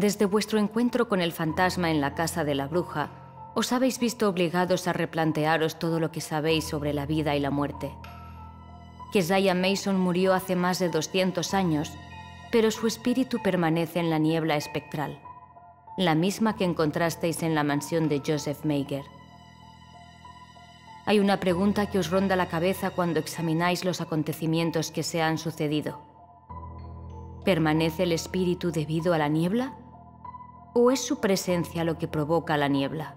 desde vuestro encuentro con el fantasma en la casa de la bruja, os habéis visto obligados a replantearos todo lo que sabéis sobre la vida y la muerte. Que Zaya Mason murió hace más de 200 años, pero su espíritu permanece en la niebla espectral, la misma que encontrasteis en la mansión de Joseph Mager. Hay una pregunta que os ronda la cabeza cuando examináis los acontecimientos que se han sucedido. ¿Permanece el espíritu debido a la niebla? ¿O es su presencia lo que provoca la niebla?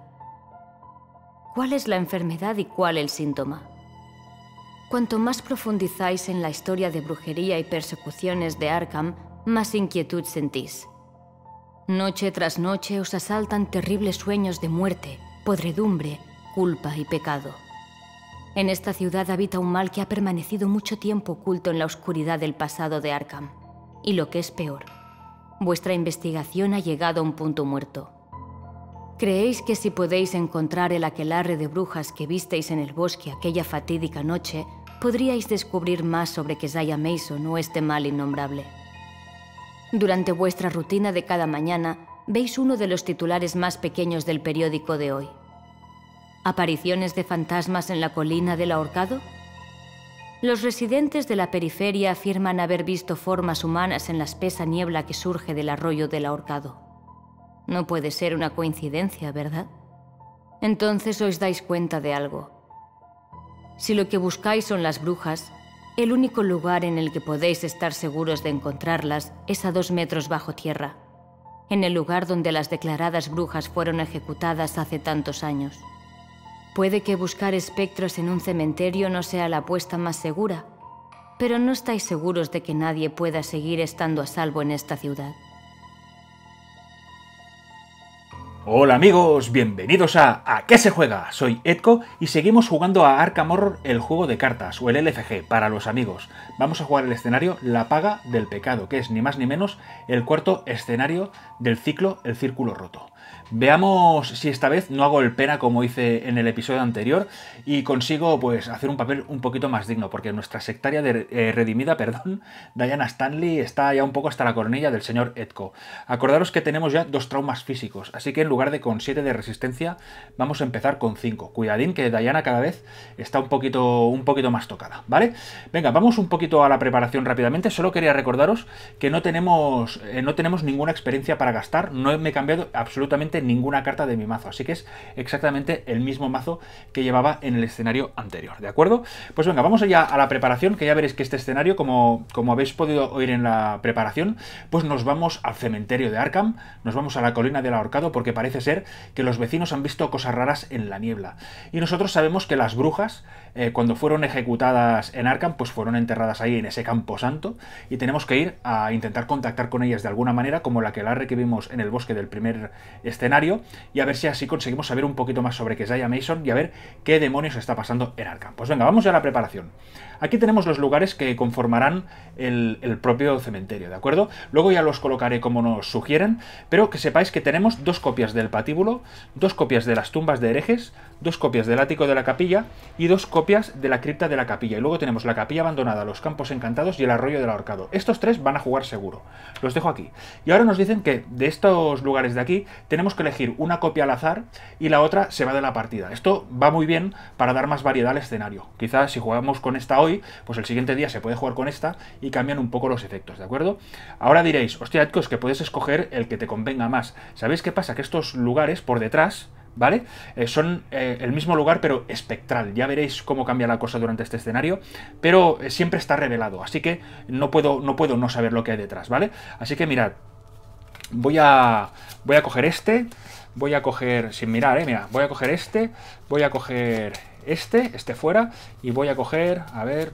¿Cuál es la enfermedad y cuál el síntoma? Cuanto más profundizáis en la historia de brujería y persecuciones de Arkham, más inquietud sentís. Noche tras noche os asaltan terribles sueños de muerte, podredumbre, culpa y pecado. En esta ciudad habita un mal que ha permanecido mucho tiempo oculto en la oscuridad del pasado de Arkham, y lo que es peor, vuestra investigación ha llegado a un punto muerto. ¿Creéis que si podéis encontrar el aquelarre de brujas que visteis en el bosque aquella fatídica noche, podríais descubrir más sobre Zaya Mason o este mal innombrable? Durante vuestra rutina de cada mañana, veis uno de los titulares más pequeños del periódico de hoy. ¿Apariciones de fantasmas en la colina del ahorcado? Los residentes de la periferia afirman haber visto formas humanas en la espesa niebla que surge del arroyo del ahorcado. No puede ser una coincidencia, ¿verdad? Entonces os dais cuenta de algo. Si lo que buscáis son las brujas, el único lugar en el que podéis estar seguros de encontrarlas es a dos metros bajo tierra, en el lugar donde las declaradas brujas fueron ejecutadas hace tantos años. Puede que buscar espectros en un cementerio no sea la apuesta más segura, pero no estáis seguros de que nadie pueda seguir estando a salvo en esta ciudad. Hola amigos, bienvenidos a ¿A qué se juega? Soy Edco y seguimos jugando a Arkham Horror el juego de cartas, o el LFG, para los amigos. Vamos a jugar el escenario La Paga del Pecado, que es ni más ni menos el cuarto escenario del ciclo El Círculo Roto. Veamos si esta vez no hago el pena como hice en el episodio anterior y consigo pues hacer un papel un poquito más digno, porque nuestra sectaria de, eh, redimida, perdón, Diana Stanley está ya un poco hasta la cornilla del señor Edco. Acordaros que tenemos ya dos traumas físicos, así que en lugar de con 7 de resistencia, vamos a empezar con 5. Cuidadín que Diana cada vez está un poquito, un poquito más tocada, ¿vale? Venga, vamos un poquito a la preparación rápidamente. Solo quería recordaros que no tenemos, eh, no tenemos ninguna experiencia para gastar, no me he cambiado absolutamente ninguna carta de mi mazo, así que es exactamente el mismo mazo que llevaba en el escenario anterior, ¿de acuerdo? Pues venga, vamos allá a la preparación, que ya veréis que este escenario, como, como habéis podido oír en la preparación, pues nos vamos al cementerio de Arkham, nos vamos a la colina del ahorcado, porque parece ser que los vecinos han visto cosas raras en la niebla. Y nosotros sabemos que las brujas, eh, cuando fueron ejecutadas en Arkham, pues fueron enterradas ahí en ese campo santo, y tenemos que ir a intentar contactar con ellas de alguna manera, como la que la que vimos en el bosque del primer escenario, y a ver si así conseguimos saber un poquito más sobre Kesaya Mason y a ver qué demonios está pasando en Arkham. Pues venga, vamos ya a la preparación. Aquí tenemos los lugares que conformarán el, propio cementerio, ¿de acuerdo? Luego ya los colocaré como nos sugieren, pero que sepáis que tenemos dos copias del patíbulo, dos copias de las tumbas de herejes, dos copias del ático de la capilla y dos copias de la cripta de la capilla. Y luego tenemos la capilla abandonada, los campos encantados y el arroyo del ahorcado. Estos tres van a jugar seguro. Los dejo aquí. Y ahora nos dicen que de estos lugares de aquí tenemos que elegir una copia al azar y la otra se va de la partida. Esto va muy bien para dar más variedad al escenario. Quizás si jugamos con esta hoy pues el siguiente día se puede jugar con esta y cambian un poco los efectos, ¿de acuerdo? Ahora diréis, hostia, os que puedes escoger el que te convenga más. ¿Sabéis qué pasa? Que estos lugares por detrás... ¿vale? Eh, son eh, el mismo lugar, pero espectral. Ya veréis cómo cambia la cosa durante este escenario, pero eh, siempre está revelado, así que no puedo, no puedo no saber lo que hay detrás, ¿vale? Así que mirad, voy a, voy a coger este, voy a coger, sin mirar, ¿eh? Mira, voy a coger este, voy a coger este, este fuera, y voy a coger, a ver,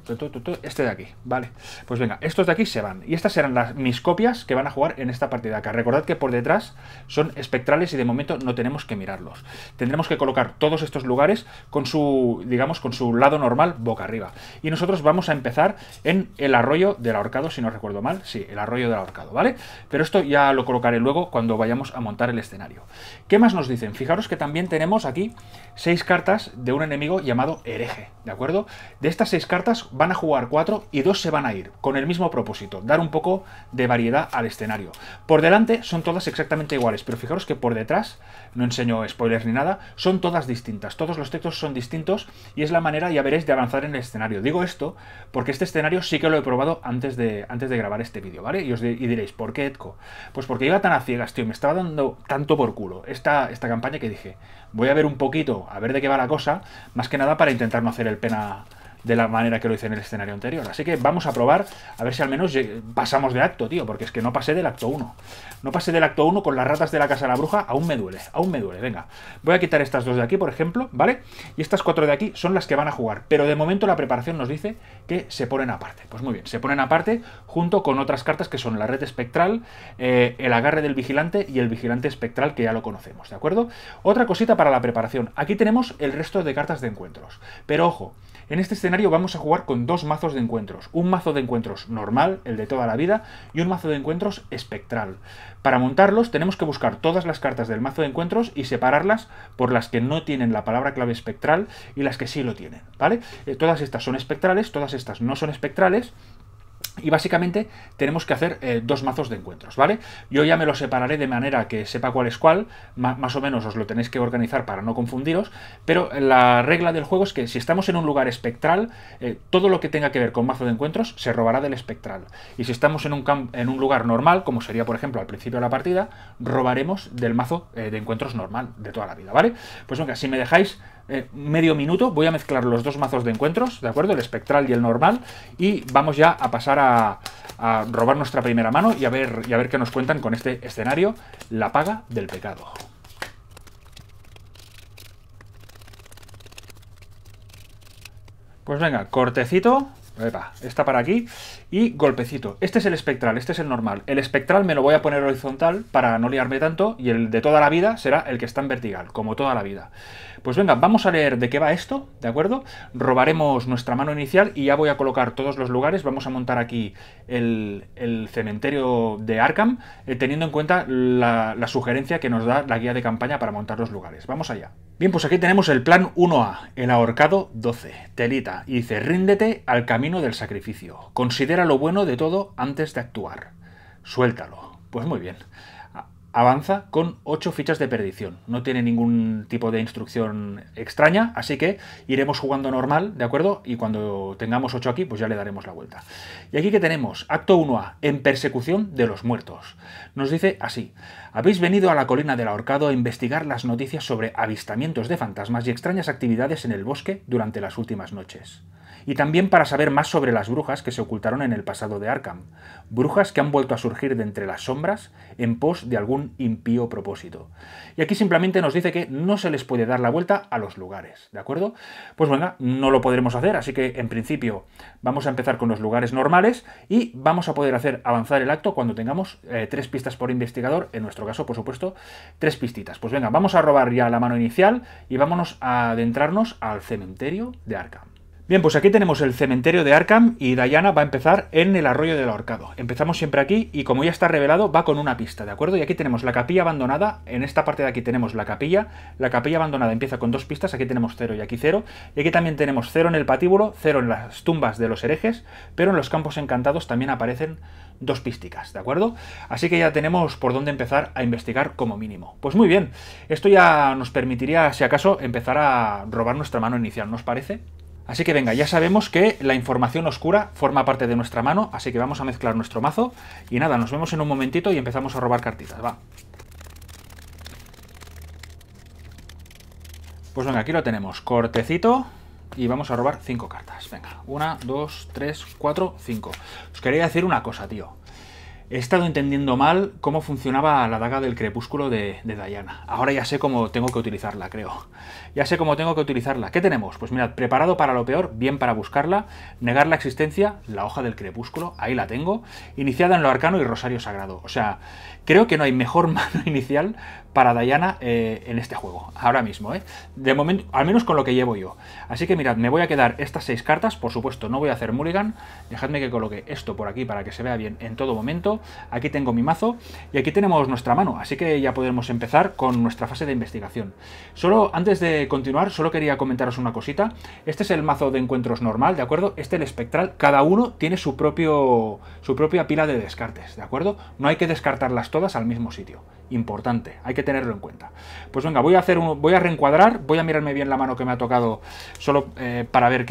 este de aquí, vale. Pues venga, estos de aquí se van, y estas serán las, mis copias que van a jugar en esta partida acá. Recordad que por detrás son espectrales y de momento no tenemos que mirarlos. Tendremos que colocar todos estos lugares con su, digamos, con su lado normal boca arriba. Y nosotros vamos a empezar en el arroyo del ahorcado, si no recuerdo mal, sí, el arroyo del ahorcado, ¿vale? Pero esto ya lo colocaré luego cuando vayamos a montar el escenario. ¿Qué más nos dicen? Fijaros que también tenemos aquí seis cartas de un enemigo llamado Hereje, ¿de acuerdo? De estas seis cartas van a jugar cuatro y dos se van a ir, con el mismo propósito, dar un poco de variedad al escenario. Por delante son todas exactamente iguales, pero fijaros que por detrás, no enseño spoilers ni nada, son todas distintas, todos los textos son distintos y es la manera, ya veréis, de avanzar en el escenario. Digo esto porque este escenario sí que lo he probado antes de, antes de grabar este vídeo, ¿vale? Y os diréis, ¿por qué Edco? Pues porque iba tan a ciegas, tío, me estaba dando tanto por culo esta, esta campaña que dije, voy a ver un poquito, a ver de qué va la cosa, más que nada para intentar no hacer el pena de la manera que lo hice en el escenario anterior. Así que vamos a probar, a ver si al menos pasamos de acto, tío, porque es que no pasé del acto 1. No pasé del acto 1 con las ratas de la casa de la bruja, aún me duele, aún me duele, venga. Voy a quitar estas dos de aquí, por ejemplo, ¿vale? Y estas cuatro de aquí son las que van a jugar, pero de momento la preparación nos dice que se ponen aparte. Pues muy bien, se ponen aparte junto con otras cartas que son la red espectral, eh, el agarre del vigilante y el vigilante espectral que ya lo conocemos, ¿de acuerdo? Otra cosita para la preparación, aquí tenemos el resto de cartas de encuentros, pero ojo, en este escenario vamos a jugar con dos mazos de encuentros. Un mazo de encuentros normal, el de toda la vida, y un mazo de encuentros espectral. Para montarlos tenemos que buscar todas las cartas del mazo de encuentros y separarlas por las que no tienen la palabra clave espectral y las que sí lo tienen, ¿vale? Eh, todas estas son espectrales, todas estas no son espectrales, y básicamente tenemos que hacer eh, dos mazos de encuentros, ¿vale? Yo ya me los separaré de manera que sepa cuál es cuál, más o menos os lo tenéis que organizar para no confundiros, pero la regla del juego es que si estamos en un lugar espectral, eh, todo lo que tenga que ver con mazo de encuentros se robará del espectral. Y si estamos en un, en un lugar normal, como sería por ejemplo al principio de la partida, robaremos del mazo eh, de encuentros normal de toda la vida, ¿vale? Pues venga, así me dejáis eh, medio minuto, voy a mezclar los dos mazos de encuentros, ¿de acuerdo? El espectral y el normal, y vamos ya a pasar a, robar nuestra primera mano y a, ver, y a ver qué nos cuentan con este escenario, la paga del pecado. Pues venga, cortecito. Epa, esta para aquí y golpecito. Este es el espectral, este es el normal. El espectral me lo voy a poner horizontal para no liarme tanto y el de toda la vida será el que está en vertical, como toda la vida. Pues venga, vamos a leer de qué va esto, ¿de acuerdo? Robaremos nuestra mano inicial y ya voy a colocar todos los lugares. Vamos a montar aquí el, cementerio de Arkham, eh, teniendo en cuenta la sugerencia que nos da la guía de campaña para montar los lugares. Vamos allá. Bien, pues aquí tenemos el plan 1A, el ahorcado 12, telita, y dice, ríndete al camino del sacrificio, considera lo bueno de todo antes de actuar, suéltalo. Pues muy bien avanza con 8 fichas de perdición. No tiene ningún tipo de instrucción extraña, así que iremos jugando normal, ¿de acuerdo? Y cuando tengamos 8 aquí, pues ya le daremos la vuelta. Y aquí que tenemos, acto 1A, en persecución de los muertos. Nos dice así, habéis venido a la colina del ahorcado a investigar las noticias sobre avistamientos de fantasmas y extrañas actividades en el bosque durante las últimas noches y también para saber más sobre las brujas que se ocultaron en el pasado de Arkham, brujas que han vuelto a surgir de entre las sombras en pos de algún impío propósito. Y aquí simplemente nos dice que no se les puede dar la vuelta a los lugares, ¿de acuerdo? Pues venga, no lo podremos hacer, así que en principio vamos a empezar con los lugares normales y vamos a poder hacer avanzar el acto cuando tengamos eh, tres pistas por investigador, en nuestro caso, por supuesto, tres pistitas. Pues venga, vamos a robar ya la mano inicial y vámonos a adentrarnos al cementerio de Arkham. Bien, pues aquí tenemos el cementerio de Arkham y Diana va a empezar en el arroyo del ahorcado. Empezamos siempre aquí y como ya está revelado va con una pista, ¿de acuerdo? Y aquí tenemos la capilla abandonada, en esta parte de aquí tenemos la capilla, la capilla abandonada empieza con dos pistas, aquí tenemos cero y aquí cero, y aquí también tenemos cero en el patíbulo, cero en las tumbas de los herejes, pero en los campos encantados también aparecen dos písticas, ¿de acuerdo? Así que ya tenemos por dónde empezar a investigar como mínimo. Pues muy bien, esto ya nos permitiría, si acaso, empezar a robar nuestra mano inicial, ¿nos parece? Así que venga, ya sabemos que la información oscura forma parte de nuestra mano, así que vamos a mezclar nuestro mazo. Y nada, nos vemos en un momentito y empezamos a robar cartitas, va. Pues venga, aquí lo tenemos, cortecito y vamos a robar 5 cartas. Venga, 1, 2, 3, 4, 5. Os quería decir una cosa, tío. He estado entendiendo mal cómo funcionaba la daga del crepúsculo de, Diana. Ahora ya sé cómo tengo que utilizarla, creo. Ya sé cómo tengo que utilizarla. ¿Qué tenemos? Pues mirad, preparado para lo peor, bien para buscarla, negar la existencia, la hoja del crepúsculo, ahí la tengo, iniciada en lo arcano y rosario sagrado. O sea, creo que no hay mejor mano inicial para Diana eh, en este juego, ahora mismo, ¿eh? De momento, al menos con lo que llevo yo. Así que mirad, me voy a quedar estas seis cartas, por supuesto, no voy a hacer mulligan, dejadme que coloque esto por aquí para que se vea bien en todo momento. Aquí tengo mi mazo y aquí tenemos nuestra mano, así que ya podemos empezar con nuestra fase de investigación. Solo, antes de continuar, solo quería comentaros una cosita. Este es el mazo de encuentros normal, ¿de acuerdo? Este es el espectral, cada uno tiene su, propio, su propia pila de descartes, ¿de acuerdo? No hay que descartarlas todas al mismo sitio, importante, hay que tenerlo en cuenta. Pues venga, voy a hacer voy a reencuadrar, voy a mirarme bien la mano que me ha tocado solo eh, para ver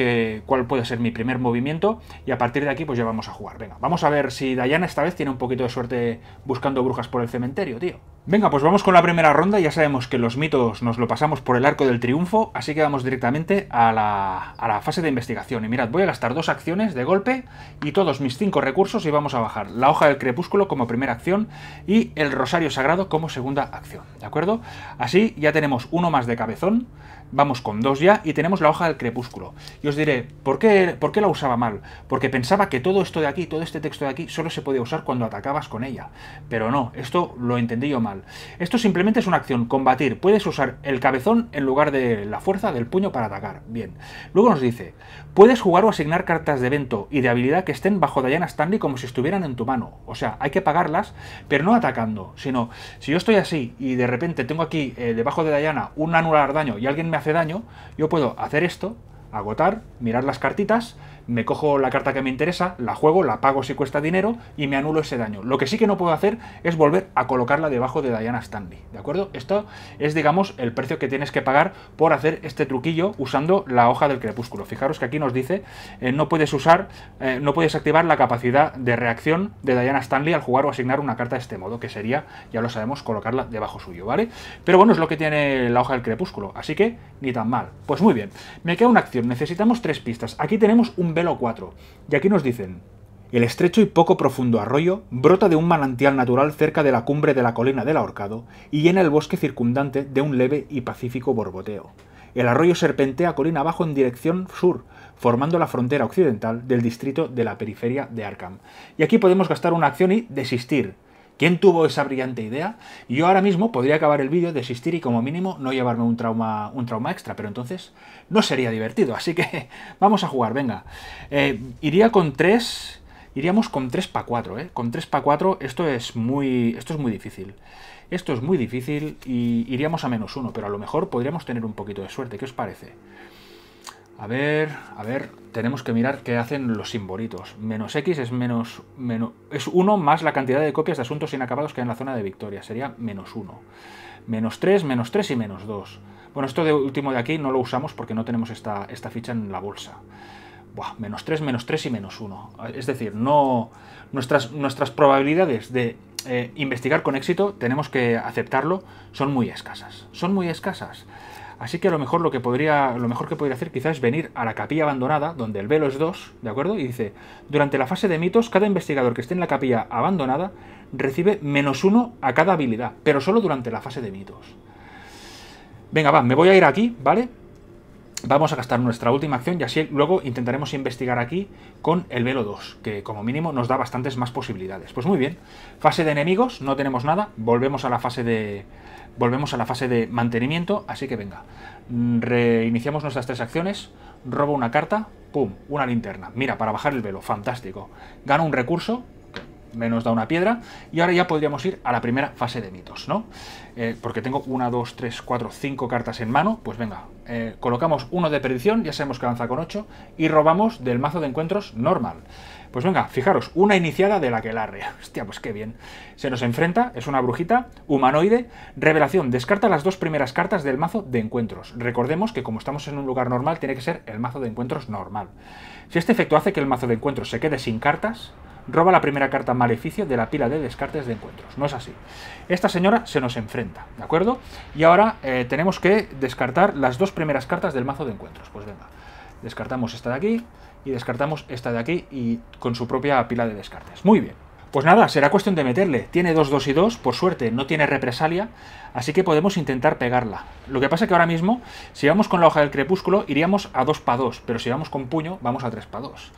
cuál puede ser mi primer movimiento y a partir de aquí pues ya vamos a jugar. Venga, vamos a ver si Dayana esta vez tiene un poquito de suerte buscando brujas por el cementerio, tío. Venga, pues vamos con la primera ronda, ya sabemos que los mitos nos lo pasamos por el arco del triunfo, así que vamos directamente a la, a la fase de investigación. Y mirad, voy a gastar dos acciones de golpe y todos mis cinco recursos y vamos a bajar la hoja del crepúsculo como primera acción y el rosario sagrado como segunda acción. ¿de acuerdo? Así ya tenemos uno más de cabezón, Vamos con dos ya y tenemos la hoja del crepúsculo. Y os diré, ¿por qué, ¿por la usaba mal? Porque pensaba que todo esto de aquí, todo este texto de aquí, solo se podía usar cuando atacabas con ella. Pero no, esto lo entendí yo mal. Esto simplemente es una acción, combatir. Puedes usar el cabezón en lugar de la fuerza del puño para atacar. Bien. Luego nos dice, puedes jugar o asignar cartas de evento y de habilidad que estén bajo Diana Stanley como si estuvieran en tu mano. O sea, hay que pagarlas, pero no atacando, sino si yo estoy así y de repente tengo aquí eh, debajo de Diana un anular daño y alguien me hace daño, yo puedo hacer esto, agotar, mirar las cartitas me cojo la carta que me interesa, la juego, la pago si cuesta dinero y me anulo ese daño. Lo que sí que no puedo hacer es volver a colocarla debajo de Diana Stanley, ¿de acuerdo? Esto es, digamos, el precio que tienes que pagar por hacer este truquillo usando la hoja del crepúsculo. Fijaros que aquí nos dice, eh, no puedes usar, eh, no puedes activar la capacidad de reacción de Diana Stanley al jugar o asignar una carta de este modo, que sería, ya lo sabemos, colocarla debajo suyo, ¿vale? Pero bueno, es lo que tiene la hoja del crepúsculo, así que ni tan mal. Pues muy bien, me queda una acción, necesitamos tres pistas. Aquí tenemos un velo 4, Y aquí nos dicen, el estrecho y poco profundo arroyo brota de un manantial natural cerca de la cumbre de la colina del ahorcado y llena el bosque circundante de un leve y pacífico borboteo. El arroyo serpentea colina abajo en dirección sur, formando la frontera occidental del distrito de la periferia de Arkham. Y aquí podemos gastar una acción y desistir, ¿Quién tuvo esa brillante idea? Yo ahora mismo podría acabar el vídeo, desistir y como mínimo no llevarme un trauma, un trauma extra, pero entonces no sería divertido. Así que vamos a jugar, venga. Eh, iría con tres... Iríamos con 3 para 4, Con 3 para 4 esto es muy esto es muy difícil. Esto es muy difícil y iríamos a menos uno, pero a lo mejor podríamos tener un poquito de suerte. ¿Qué os parece? A ver, a ver, tenemos que mirar qué hacen los simbolitos. Menos X es menos, Es 1 más la cantidad de copias de asuntos inacabados que hay en la zona de victoria. Sería menos 1. Menos 3, menos 3 y menos 2. Bueno, esto de último de aquí no lo usamos porque no tenemos esta, ficha en la bolsa. Buah, menos 3, menos 3 y menos 1. Es decir, no nuestras, nuestras probabilidades de eh, investigar con éxito, tenemos que aceptarlo, son muy escasas. Son muy escasas. Así que a lo mejor lo que podría, lo mejor que podría hacer quizás es venir a la capilla abandonada, donde el velo es 2, ¿de acuerdo? Y dice, durante la fase de mitos, cada investigador que esté en la capilla abandonada recibe menos uno a cada habilidad, pero solo durante la fase de mitos. Venga, va, me voy a ir aquí, ¿vale? Vamos a gastar nuestra última acción y así luego intentaremos investigar aquí con el velo 2, que como mínimo nos da bastantes más posibilidades. Pues muy bien, fase de enemigos, no tenemos nada, volvemos a la fase de, volvemos a la fase de mantenimiento, así que venga, mm, reiniciamos nuestras tres acciones, robo una carta, pum, una linterna, mira, para bajar el velo, fantástico, gano un recurso, menos da una piedra, y ahora ya podríamos ir a la primera fase de mitos, ¿no? Eh, porque tengo una, dos, tres, cuatro, cinco cartas en mano, pues venga, eh, colocamos uno de perdición, ya sabemos que avanza con ocho y robamos del mazo de encuentros normal. Pues venga, fijaros, una iniciada de la que larre. Hostia, pues qué bien. Se nos enfrenta, es una brujita, humanoide, revelación, descarta las dos primeras cartas del mazo de encuentros. Recordemos que como estamos en un lugar normal, tiene que ser el mazo de encuentros normal. Si este efecto hace que el mazo de encuentros se quede sin cartas, roba la primera carta maleficio de la pila de descartes de encuentros. No es así. Esta señora se nos enfrenta, ¿de acuerdo? Y ahora eh, tenemos que descartar las dos primeras cartas del mazo de encuentros. Pues venga, descartamos esta de aquí y descartamos esta de aquí y con su propia pila de descartes. Muy bien. Pues nada, será cuestión de meterle. Tiene 2, 2 y 2, por suerte no tiene represalia, así que podemos intentar pegarla. Lo que pasa es que ahora mismo, si vamos con la hoja del crepúsculo, iríamos a 2 para 2, pero si vamos con puño, vamos a 3 para 2.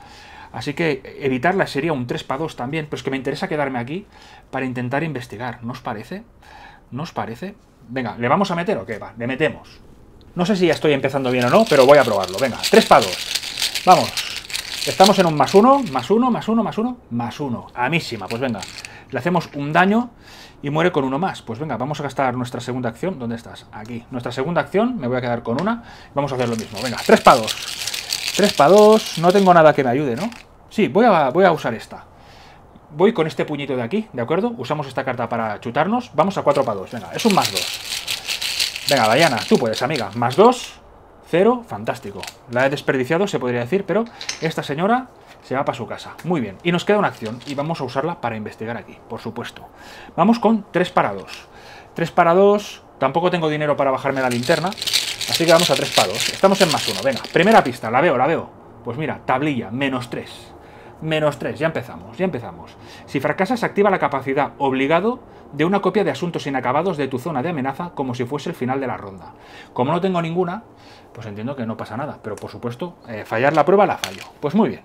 Así que evitarla sería un 3 para 2 también, pero es que me interesa quedarme aquí para intentar investigar, ¿no os parece? ¿No os parece? Venga, ¿le vamos a meter o qué? Va, le metemos. No sé si ya estoy empezando bien o no, pero voy a probarlo. Venga, 3 para 2. Vamos. Estamos en un más uno, más uno, más uno, más uno, más uno. Amísima, pues venga. Le hacemos un daño y muere con uno más. Pues venga, vamos a gastar nuestra segunda acción. ¿Dónde estás? Aquí. Nuestra segunda acción, me voy a quedar con una. Vamos a hacer lo mismo. Venga, tres para dos. Tres para dos. No tengo nada que me ayude, ¿no? Sí, voy a, voy a usar esta. Voy con este puñito de aquí, ¿de acuerdo? Usamos esta carta para chutarnos. Vamos a cuatro para dos Venga, es un más dos Venga, Dayana, tú puedes, amiga. Más dos Cero, fantástico. La he desperdiciado, se podría decir, pero esta señora se va para su casa. Muy bien. Y nos queda una acción y vamos a usarla para investigar aquí, por supuesto. Vamos con tres para 2. 3 para 2. Tampoco tengo dinero para bajarme la linterna, así que vamos a tres para 2. Estamos en más 1. Venga, primera pista, la veo, la veo. Pues mira, tablilla, menos 3. Menos 3, ya empezamos, ya empezamos. Si fracasas, activa la capacidad obligado de una copia de asuntos inacabados de tu zona de amenaza como si fuese el final de la ronda. Como no tengo ninguna, pues entiendo que no pasa nada. Pero por supuesto, eh, fallar la prueba la fallo. Pues muy bien.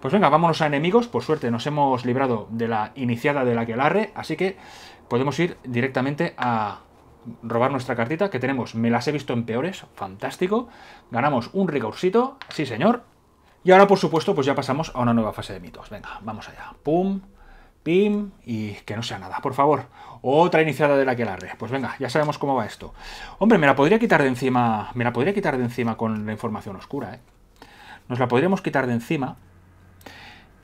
Pues venga, vámonos a enemigos. Por suerte nos hemos librado de la iniciada de la que así que podemos ir directamente a robar nuestra cartita que tenemos. Me las he visto en peores, fantástico. Ganamos un rigorcito, sí señor. Y ahora, por supuesto, pues ya pasamos a una nueva fase de mitos. Venga, vamos allá. Pum, pim y que no sea nada, por favor. Otra iniciada de la que red. Pues venga, ya sabemos cómo va esto. Hombre, me la podría quitar de encima. Me la podría quitar de encima con la información oscura, ¿eh? Nos la podríamos quitar de encima.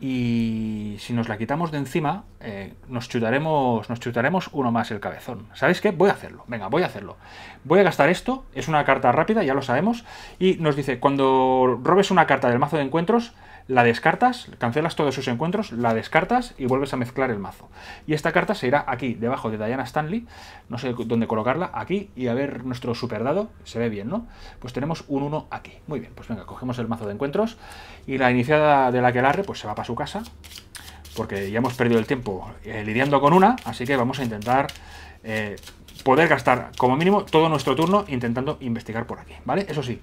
Y si nos la quitamos de encima, eh, nos, chutaremos, nos chutaremos uno más el cabezón. ¿Sabéis qué? Voy a hacerlo. Venga, voy a hacerlo. Voy a gastar esto. Es una carta rápida, ya lo sabemos. Y nos dice, cuando robes una carta del mazo de encuentros, la descartas, cancelas todos sus encuentros, la descartas y vuelves a mezclar el mazo. Y esta carta se irá aquí, debajo de Diana Stanley, no sé dónde colocarla, aquí, y a ver nuestro dado se ve bien, ¿no? Pues tenemos un 1 aquí. Muy bien, pues venga, cogemos el mazo de encuentros y la iniciada de la que larre, pues se va para su casa, porque ya hemos perdido el tiempo eh, lidiando con una, así que vamos a intentar... Eh, poder gastar como mínimo todo nuestro turno intentando investigar por aquí, ¿vale? Eso sí,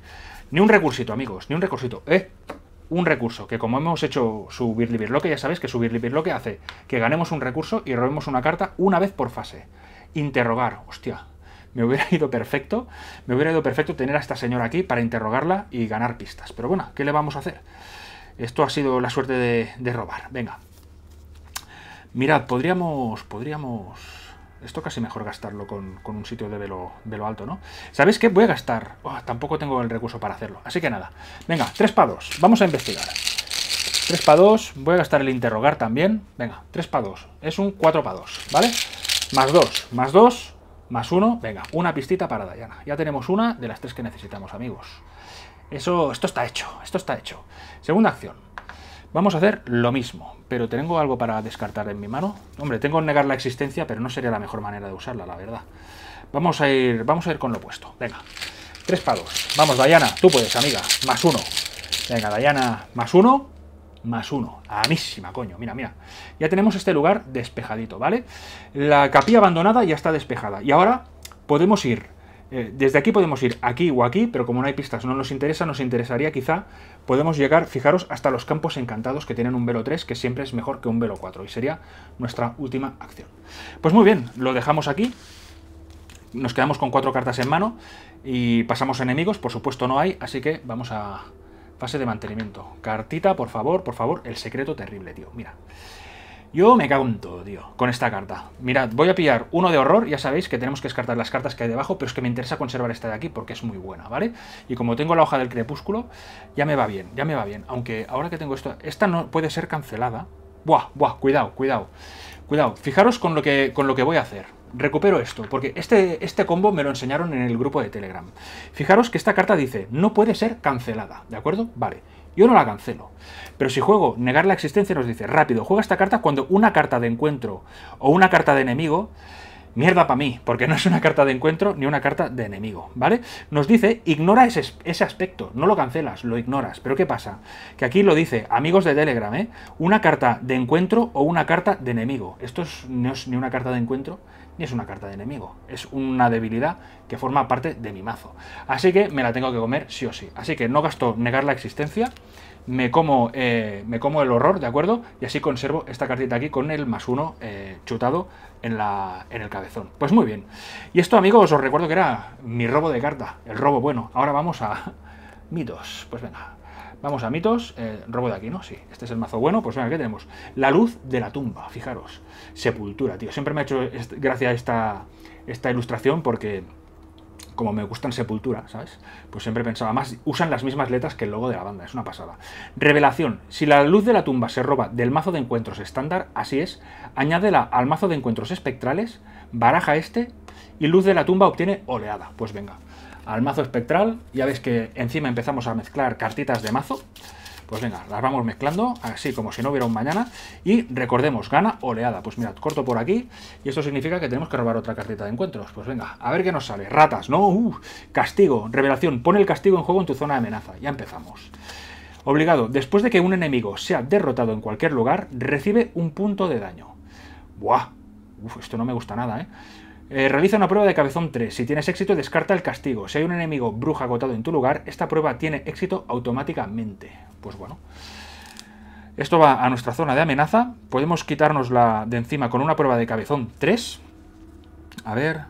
ni un recursito, amigos, ni un recursito, ¿eh? un recurso, que como hemos hecho subir que ya sabéis que subir lo que hace que ganemos un recurso y robemos una carta una vez por fase. Interrogar, hostia, me hubiera ido perfecto, me hubiera ido perfecto tener a esta señora aquí para interrogarla y ganar pistas. Pero bueno, ¿qué le vamos a hacer? Esto ha sido la suerte de, de robar. Venga. Mirad, podríamos, podríamos esto casi mejor gastarlo con, con un sitio de velo, alto, ¿no? ¿Sabéis qué? Voy a gastar. tampoco tengo el recurso para hacerlo. Así que nada. Venga, 3 para 2. Vamos a investigar. 3 para 2. Voy a gastar el interrogar también. Venga, 3 para 2. Es un 4 para 2, ¿vale? Más 2. Más 2. Más 1. Venga, una pistita para Dayana. Ya tenemos una de las tres que necesitamos, amigos. Eso, esto está hecho. Esto está hecho. Segunda acción. Vamos a hacer lo mismo, pero tengo algo para descartar en mi mano. Hombre, tengo que negar la existencia, pero no sería la mejor manera de usarla, la verdad. Vamos a ir, vamos a ir con lo opuesto. Venga, tres palos. Vamos, Dayana, tú puedes, amiga. Más uno. Venga, Dayana, más uno. Más uno. Amísima, coño. Mira, mira. Ya tenemos este lugar despejadito, ¿vale? La capilla abandonada ya está despejada. Y ahora podemos ir eh, desde aquí podemos ir aquí o aquí, pero como no hay pistas, no nos interesa, nos interesaría quizá, podemos llegar, fijaros, hasta los campos encantados que tienen un velo 3, que siempre es mejor que un velo 4, y sería nuestra última acción. Pues muy bien, lo dejamos aquí, nos quedamos con cuatro cartas en mano, y pasamos enemigos, por supuesto no hay, así que vamos a fase de mantenimiento. Cartita, por favor, por favor, el secreto terrible, tío, Mira. Yo me cago en todo, tío, con esta carta. Mirad, voy a pillar uno de horror, ya sabéis que tenemos que descartar las cartas que hay debajo, pero es que me interesa conservar esta de aquí porque es muy buena, ¿vale? Y como tengo la hoja del crepúsculo, ya me va bien, ya me va bien. Aunque ahora que tengo esto, esta no puede ser cancelada. Buah, buah, cuidado, cuidado. Cuidado, fijaros con lo que, con lo que voy a hacer. Recupero esto, porque este, este combo me lo enseñaron en el grupo de Telegram. Fijaros que esta carta dice, no puede ser cancelada, ¿de acuerdo? Vale. Yo no la cancelo. Pero si juego negar la existencia nos dice, rápido, juega esta carta cuando una carta de encuentro o una carta de enemigo, mierda para mí, porque no es una carta de encuentro ni una carta de enemigo, ¿vale? Nos dice, ignora ese, aspecto, no lo cancelas, lo ignoras. Pero ¿qué pasa? Que aquí lo dice, amigos de Telegram, ¿eh? Una carta de encuentro o una carta de enemigo. Esto no es ni una carta de encuentro ni es una carta de enemigo, es una debilidad que forma parte de mi mazo. Así que me la tengo que comer sí o sí. Así que no gasto negar la existencia, me como, eh, me como el horror, ¿de acuerdo? Y así conservo esta cartita aquí con el más uno eh, chutado en, la, en el cabezón. Pues muy bien. Y esto, amigos, os recuerdo que era mi robo de carta, el robo bueno. Ahora vamos a mitos. Pues venga. Vamos a mitos, eh, robo de aquí, ¿no? Sí, este es el mazo bueno, pues venga, ¿qué tenemos? La luz de la tumba, fijaros. Sepultura, tío. Siempre me ha hecho gracia esta, esta ilustración porque como me gustan Sepultura, ¿sabes? Pues siempre pensaba, más usan las mismas letras que el logo de la banda, es una pasada. Revelación, si la luz de la tumba se roba del mazo de encuentros estándar, así es, añádela al mazo de encuentros espectrales, baraja este y luz de la tumba obtiene oleada. Pues venga, al mazo espectral, ya ves que encima empezamos a mezclar cartitas de mazo. Pues venga, las vamos mezclando, así como si no hubiera un mañana. Y recordemos, gana oleada. Pues mirad, corto por aquí y esto significa que tenemos que robar otra cartita de encuentros. Pues venga, a ver qué nos sale. Ratas, ¿no? castigo, revelación. Pone el castigo en juego en tu zona de amenaza. Ya empezamos. Obligado, después de que un enemigo sea derrotado en cualquier lugar, recibe un punto de daño. Buah, uf, esto no me gusta nada, ¿eh? Eh, realiza una prueba de cabezón 3. Si tienes éxito, descarta el castigo. Si hay un enemigo bruja agotado en tu lugar, esta prueba tiene éxito automáticamente. Pues bueno. Esto va a nuestra zona de amenaza. Podemos quitárnosla de encima con una prueba de cabezón 3. A ver.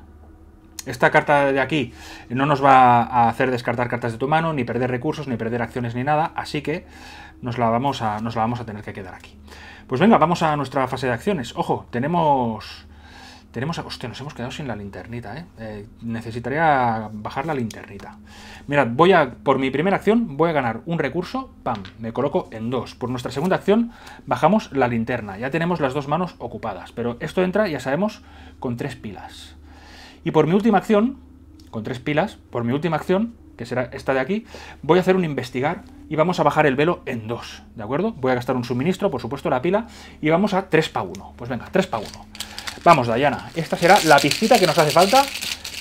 Esta carta de aquí no nos va a hacer descartar cartas de tu mano, ni perder recursos, ni perder acciones, ni nada. Así que nos la vamos a, nos la vamos a tener que quedar aquí. Pues venga, vamos a nuestra fase de acciones. Ojo, tenemos tenemos... Hostia, nos hemos quedado sin la linternita, ¿eh? ¿eh? Necesitaría bajar la linternita. Mirad, voy a... Por mi primera acción voy a ganar un recurso. Pam, me coloco en dos. Por nuestra segunda acción bajamos la linterna. Ya tenemos las dos manos ocupadas. Pero esto entra, ya sabemos, con tres pilas. Y por mi última acción, con tres pilas, por mi última acción, que será esta de aquí, voy a hacer un investigar y vamos a bajar el velo en dos. ¿de acuerdo? Voy a gastar un suministro, por supuesto, la pila, y vamos a tres para uno. Pues venga, 3 para 1. Vamos, Dayana, esta será la pizquita que nos hace falta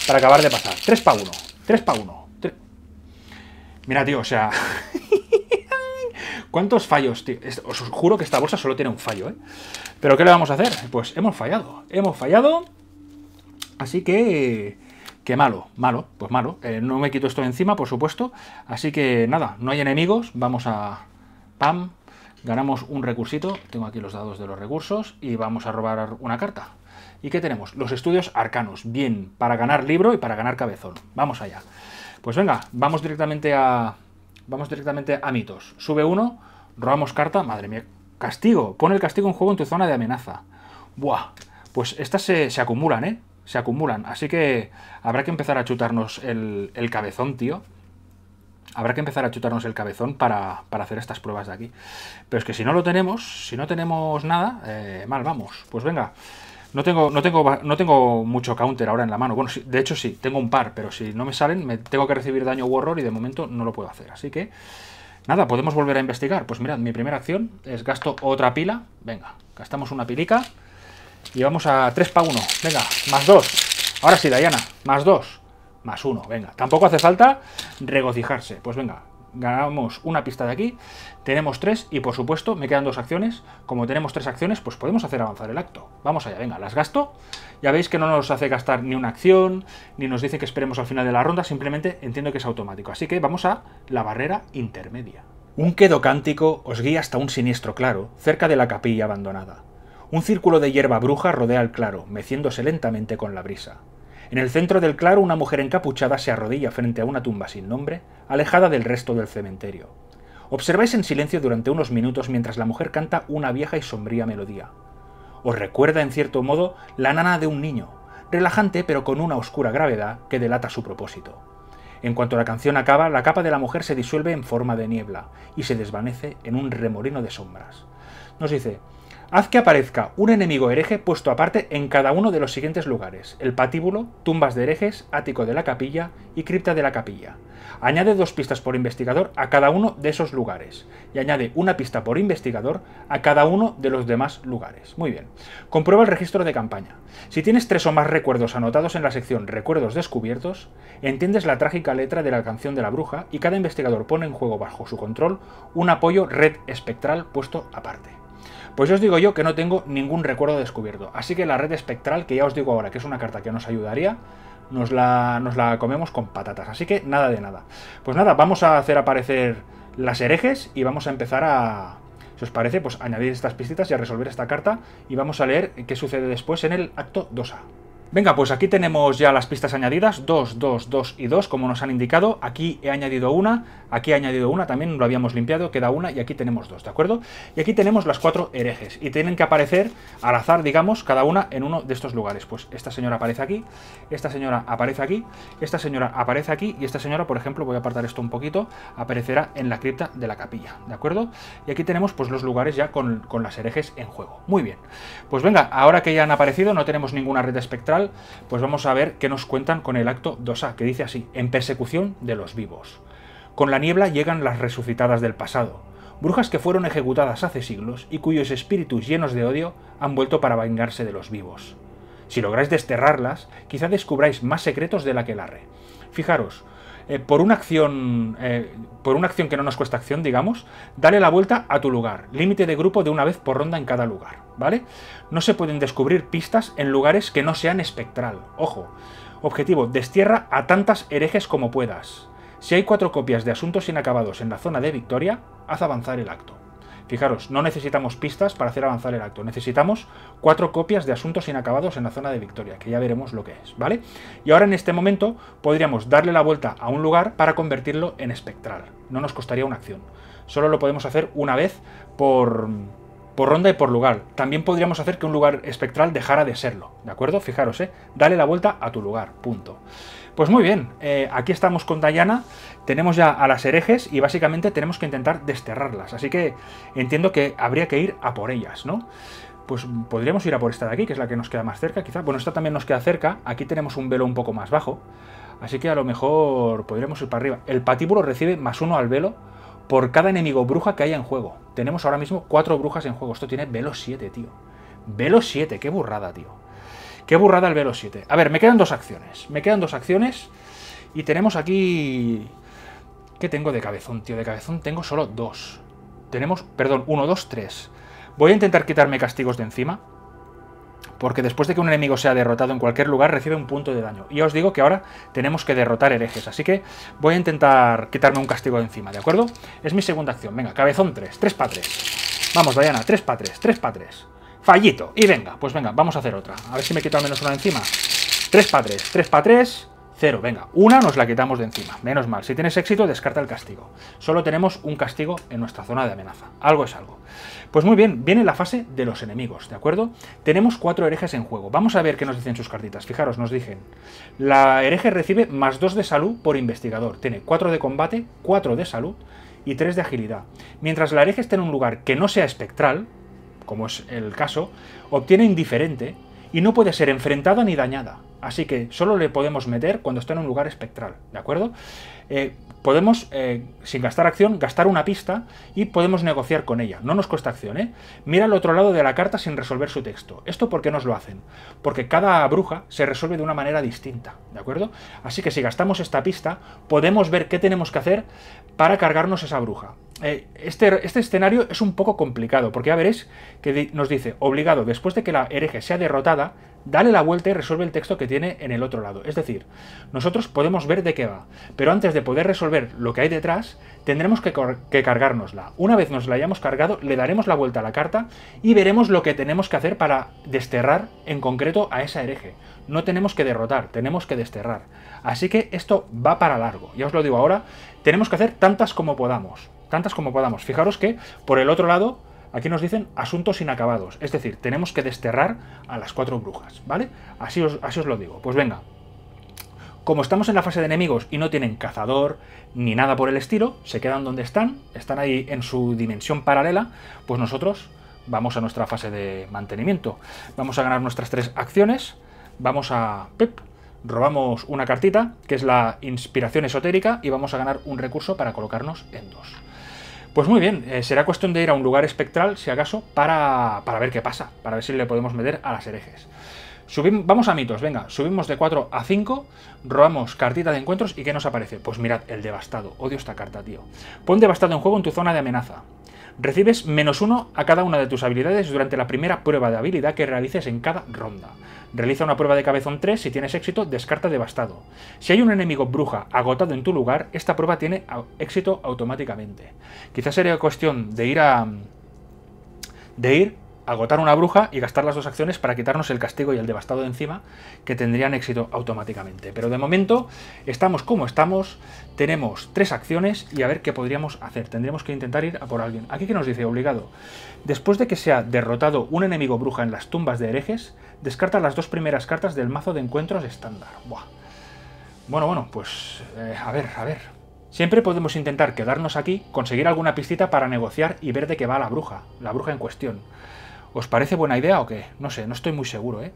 para acabar de pasar. 3 para 1, 3 para 1. Mira, tío, o sea... ¿Cuántos fallos, tío? Os juro que esta bolsa solo tiene un fallo, ¿eh? ¿Pero qué le vamos a hacer? Pues hemos fallado, hemos fallado. Así que... Qué malo, malo, pues malo. Eh, no me quito esto encima, por supuesto. Así que nada, no hay enemigos. Vamos a... Pam, ganamos un recursito, tengo aquí los dados de los recursos, y vamos a robar una carta. ¿Y qué tenemos? Los estudios arcanos. Bien, para ganar libro y para ganar cabezón. Vamos allá. Pues venga, vamos directamente a. Vamos directamente a mitos. Sube uno, robamos carta. Madre mía. Castigo. Pon el castigo en juego en tu zona de amenaza. Buah. Pues estas se, acumulan, ¿eh? Se acumulan. Así que habrá que empezar a chutarnos el, el cabezón, tío habrá que empezar a chutarnos el cabezón para, hacer estas pruebas de aquí. Pero es que si no lo tenemos, si no tenemos nada, eh, mal vamos. Pues venga, no tengo, no, tengo, no tengo mucho counter ahora en la mano. Bueno, de hecho sí, tengo un par, pero si no me salen, me tengo que recibir daño u horror y de momento no lo puedo hacer. Así que, nada, podemos volver a investigar. Pues mirad, mi primera acción es gasto otra pila. Venga, gastamos una pilica y vamos a 3 para 1. Venga, más 2. Ahora sí, Dayana, más 2, más 1. Venga, tampoco hace falta regocijarse. Pues venga, ganamos una pista de aquí, tenemos tres y por supuesto me quedan dos acciones. Como tenemos tres acciones, pues podemos hacer avanzar el acto. Vamos allá, venga, las gasto. Ya veis que no nos hace gastar ni una acción, ni nos dice que esperemos al final de la ronda, simplemente entiendo que es automático. Así que vamos a la barrera intermedia. Un quedo cántico os guía hasta un siniestro claro, cerca de la capilla abandonada. Un círculo de hierba bruja rodea el claro, meciéndose lentamente con la brisa. En el centro del claro una mujer encapuchada se arrodilla frente a una tumba sin nombre, alejada del resto del cementerio. Observáis en silencio durante unos minutos mientras la mujer canta una vieja y sombría melodía. Os recuerda en cierto modo la nana de un niño, relajante pero con una oscura gravedad que delata su propósito. En cuanto la canción acaba, la capa de la mujer se disuelve en forma de niebla y se desvanece en un remolino de sombras. Nos dice, Haz que aparezca un enemigo hereje puesto aparte en cada uno de los siguientes lugares, el patíbulo, tumbas de herejes, ático de la capilla y cripta de la capilla. Añade dos pistas por investigador a cada uno de esos lugares y añade una pista por investigador a cada uno de los demás lugares. Muy bien. Comprueba el registro de campaña. Si tienes tres o más recuerdos anotados en la sección Recuerdos descubiertos, entiendes la trágica letra de la canción de la bruja y cada investigador pone en juego bajo su control un apoyo red espectral puesto aparte. Pues os digo yo que no tengo ningún recuerdo descubierto. Así que la red espectral, que ya os digo ahora que es una carta que nos ayudaría, nos la, comemos con patatas. Así que nada de nada. Pues nada, vamos a hacer aparecer las herejes y vamos a empezar a, si os parece, pues añadir estas pistitas y a resolver esta carta y vamos a leer qué sucede después en el acto 2A. Venga, pues aquí tenemos ya las pistas añadidas, 2, 2, 2 y 2, como nos han indicado. Aquí he añadido una, aquí he añadido una, también lo habíamos limpiado, queda una y aquí tenemos dos, ¿de acuerdo? Y aquí tenemos las cuatro herejes y tienen que aparecer al azar, digamos, cada una en uno de estos lugares. Pues esta señora aparece aquí, esta señora aparece aquí, esta señora aparece aquí y esta señora, por ejemplo, voy a apartar esto un poquito, aparecerá en la cripta de la capilla, ¿de acuerdo? Y aquí tenemos pues los lugares ya con, con las herejes en juego. Muy bien, pues venga, ahora que ya han aparecido no tenemos ninguna red espectral, pues vamos a ver qué nos cuentan con el acto 2a, que dice así, en persecución de los vivos. Con la niebla llegan las resucitadas del pasado, brujas que fueron ejecutadas hace siglos y cuyos espíritus llenos de odio han vuelto para vengarse de los vivos. Si lográis desterrarlas, quizá descubráis más secretos de la que larre. Fijaros, eh, por una acción. Eh, por una acción que no nos cuesta acción, digamos, dale la vuelta a tu lugar. Límite de grupo de una vez por ronda en cada lugar, ¿vale? No se pueden descubrir pistas en lugares que no sean espectral. Ojo. Objetivo, destierra a tantas herejes como puedas. Si hay cuatro copias de asuntos inacabados en la zona de victoria, haz avanzar el acto. Fijaros, no necesitamos pistas para hacer avanzar el acto, necesitamos cuatro copias de asuntos inacabados en la zona de Victoria, que ya veremos lo que es, ¿vale? Y ahora en este momento podríamos darle la vuelta a un lugar para convertirlo en espectral, no nos costaría una acción, solo lo podemos hacer una vez por ronda y por lugar. También podríamos hacer que un lugar espectral dejara de serlo, ¿de acuerdo? Fijaros, ¿eh? Dale la vuelta a tu lugar, punto. Pues muy bien, eh, aquí estamos con Dayana, tenemos ya a las herejes y básicamente tenemos que intentar desterrarlas, así que entiendo que habría que ir a por ellas, ¿no? Pues podríamos ir a por esta de aquí, que es la que nos queda más cerca, quizá. Bueno, esta también nos queda cerca, aquí tenemos un velo un poco más bajo, así que a lo mejor podríamos ir para arriba. El patíbulo recibe más uno al velo por cada enemigo bruja que haya en juego. Tenemos ahora mismo cuatro brujas en juego, esto tiene velo 7, tío. Velo 7, qué burrada, tío. Qué burrada el Velo 7. A ver, me quedan dos acciones. Me quedan dos acciones. Y tenemos aquí... ¿Qué tengo de cabezón, tío? De cabezón tengo solo dos. Tenemos, perdón, uno, dos, tres. Voy a intentar quitarme castigos de encima. Porque después de que un enemigo sea derrotado en cualquier lugar, recibe un punto de daño. Y os digo que ahora tenemos que derrotar herejes. Así que voy a intentar quitarme un castigo de encima, ¿de acuerdo? Es mi segunda acción. Venga, cabezón 3. 3 para 3. Vamos, Diana, tres para tres. Tres para 3. Fallito. Y venga, pues venga, vamos a hacer otra. A ver si me quito al menos una encima. 3 para 3, 3 para 3, 0. Venga, una nos la quitamos de encima. Menos mal. Si tienes éxito, descarta el castigo. Solo tenemos un castigo en nuestra zona de amenaza. Algo es algo. Pues muy bien, viene la fase de los enemigos, ¿de acuerdo? Tenemos cuatro herejes en juego. Vamos a ver qué nos dicen sus cartitas. Fijaros, nos dicen... La hereje recibe más 2 de salud por investigador. Tiene 4 de combate, 4 de salud y 3 de agilidad. Mientras la hereje esté en un lugar que no sea espectral, como es el caso, obtiene indiferente y no puede ser enfrentada ni dañada. Así que solo le podemos meter cuando está en un lugar espectral, ¿de acuerdo? Eh, podemos, eh, sin gastar acción, gastar una pista y podemos negociar con ella. No nos cuesta acción, ¿eh? Mira al otro lado de la carta sin resolver su texto. ¿Esto por qué nos lo hacen? Porque cada bruja se resuelve de una manera distinta, ¿de acuerdo? Así que si gastamos esta pista, podemos ver qué tenemos que hacer para cargarnos esa bruja. Eh, este, este, escenario es un poco complicado, porque ya veréis que nos dice, obligado, después de que la hereje sea derrotada, dale la vuelta y resuelve el texto que tiene en el otro lado. Es decir, nosotros podemos ver de qué va, pero antes de poder resolver lo que hay detrás, tendremos que, que cargárnosla. Una vez nos la hayamos cargado, le daremos la vuelta a la carta y veremos lo que tenemos que hacer para desterrar en concreto a esa hereje. No tenemos que derrotar, tenemos que desterrar. Así que esto va para largo. Ya os lo digo ahora, tenemos que hacer tantas como podamos, tantas como podamos. Fijaros que, por el otro lado, aquí nos dicen asuntos inacabados, es decir, tenemos que desterrar a las cuatro brujas, ¿vale? Así os, así os lo digo. Pues venga, como estamos en la fase de enemigos y no tienen cazador ni nada por el estilo, se quedan donde están, están ahí en su dimensión paralela, pues nosotros vamos a nuestra fase de mantenimiento. Vamos a ganar nuestras tres acciones, vamos a pep, robamos una cartita, que es la inspiración esotérica, y vamos a ganar un recurso para colocarnos en dos. Pues muy bien, eh, será cuestión de ir a un lugar espectral, si acaso, para, ver qué pasa, para ver si le podemos meter a las herejes. vamos a mitos, venga, subimos de 4 a 5, robamos cartita de encuentros y ¿qué nos aparece? Pues mirad, el devastado, odio esta carta, tío. Pon devastado en juego en tu zona de amenaza. Recibes menos uno a cada una de tus habilidades durante la primera prueba de habilidad que realices en cada ronda. Realiza una prueba de cabezón 3, si tienes éxito, descarta devastado. Si hay un enemigo bruja agotado en tu lugar, esta prueba tiene éxito automáticamente. Quizás sería cuestión de ir a... de ir agotar una bruja y gastar las dos acciones para quitarnos el castigo y el devastado de encima, que tendrían éxito automáticamente. Pero de momento estamos como estamos, tenemos tres acciones y a ver qué podríamos hacer. Tendríamos que intentar ir a por alguien. Aquí que nos dice obligado. Después de que se ha derrotado un enemigo bruja en las tumbas de herejes, descarta las dos primeras cartas del mazo de encuentros estándar. Bueno, bueno, pues eh, a ver, a ver. Siempre podemos intentar quedarnos aquí, conseguir alguna pistita para negociar y ver de qué va la bruja, la bruja en cuestión. ¿Os parece buena idea o qué? No sé, no estoy muy seguro, ¿eh?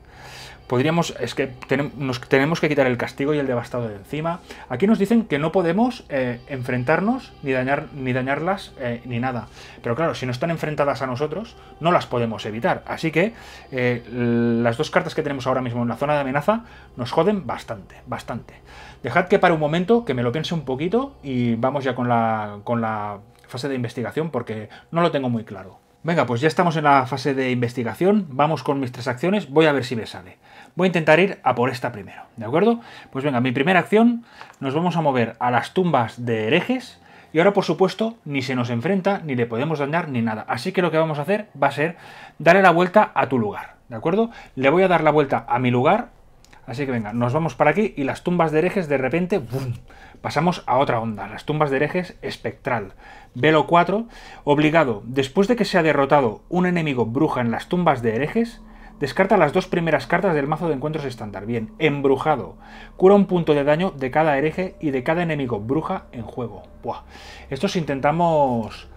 Podríamos, es que tenemos que quitar el castigo y el devastado de encima. Aquí nos dicen que no podemos eh, enfrentarnos, ni, dañar, ni dañarlas, eh, ni nada. Pero claro, si no están enfrentadas a nosotros, no las podemos evitar. Así que las dos cartas que tenemos ahora mismo en la zona de amenaza nos joden bastante, bastante. Dejad que para un momento, que me lo piense un poquito y vamos ya con la fase de investigación porque no lo tengo muy claro. Venga, pues ya estamos en la fase de investigación, vamos con mis tres acciones, voy a ver si me sale. Voy a intentar ir a por esta primero, ¿de acuerdo? Pues venga, mi primera acción, nos vamos a mover a las tumbas de herejes, y ahora, por supuesto, ni se nos enfrenta, ni le podemos dañar, ni nada. Así que lo que vamos a hacer va a ser darle la vuelta a tu lugar, ¿de acuerdo? Le voy a dar la vuelta a mi lugar, así que venga, nos vamos para aquí, y las tumbas de herejes de repente, ¡bum!, Pasamos a otra onda, las tumbas de herejes espectral. Velo 4, obligado, después de que se ha derrotado un enemigo bruja en las tumbas de herejes, descarta las dos primeras cartas del mazo de encuentros estándar. Bien, embrujado. Cura un punto de daño de cada hereje y de cada enemigo bruja en juego. Buah. Esto si intentamos...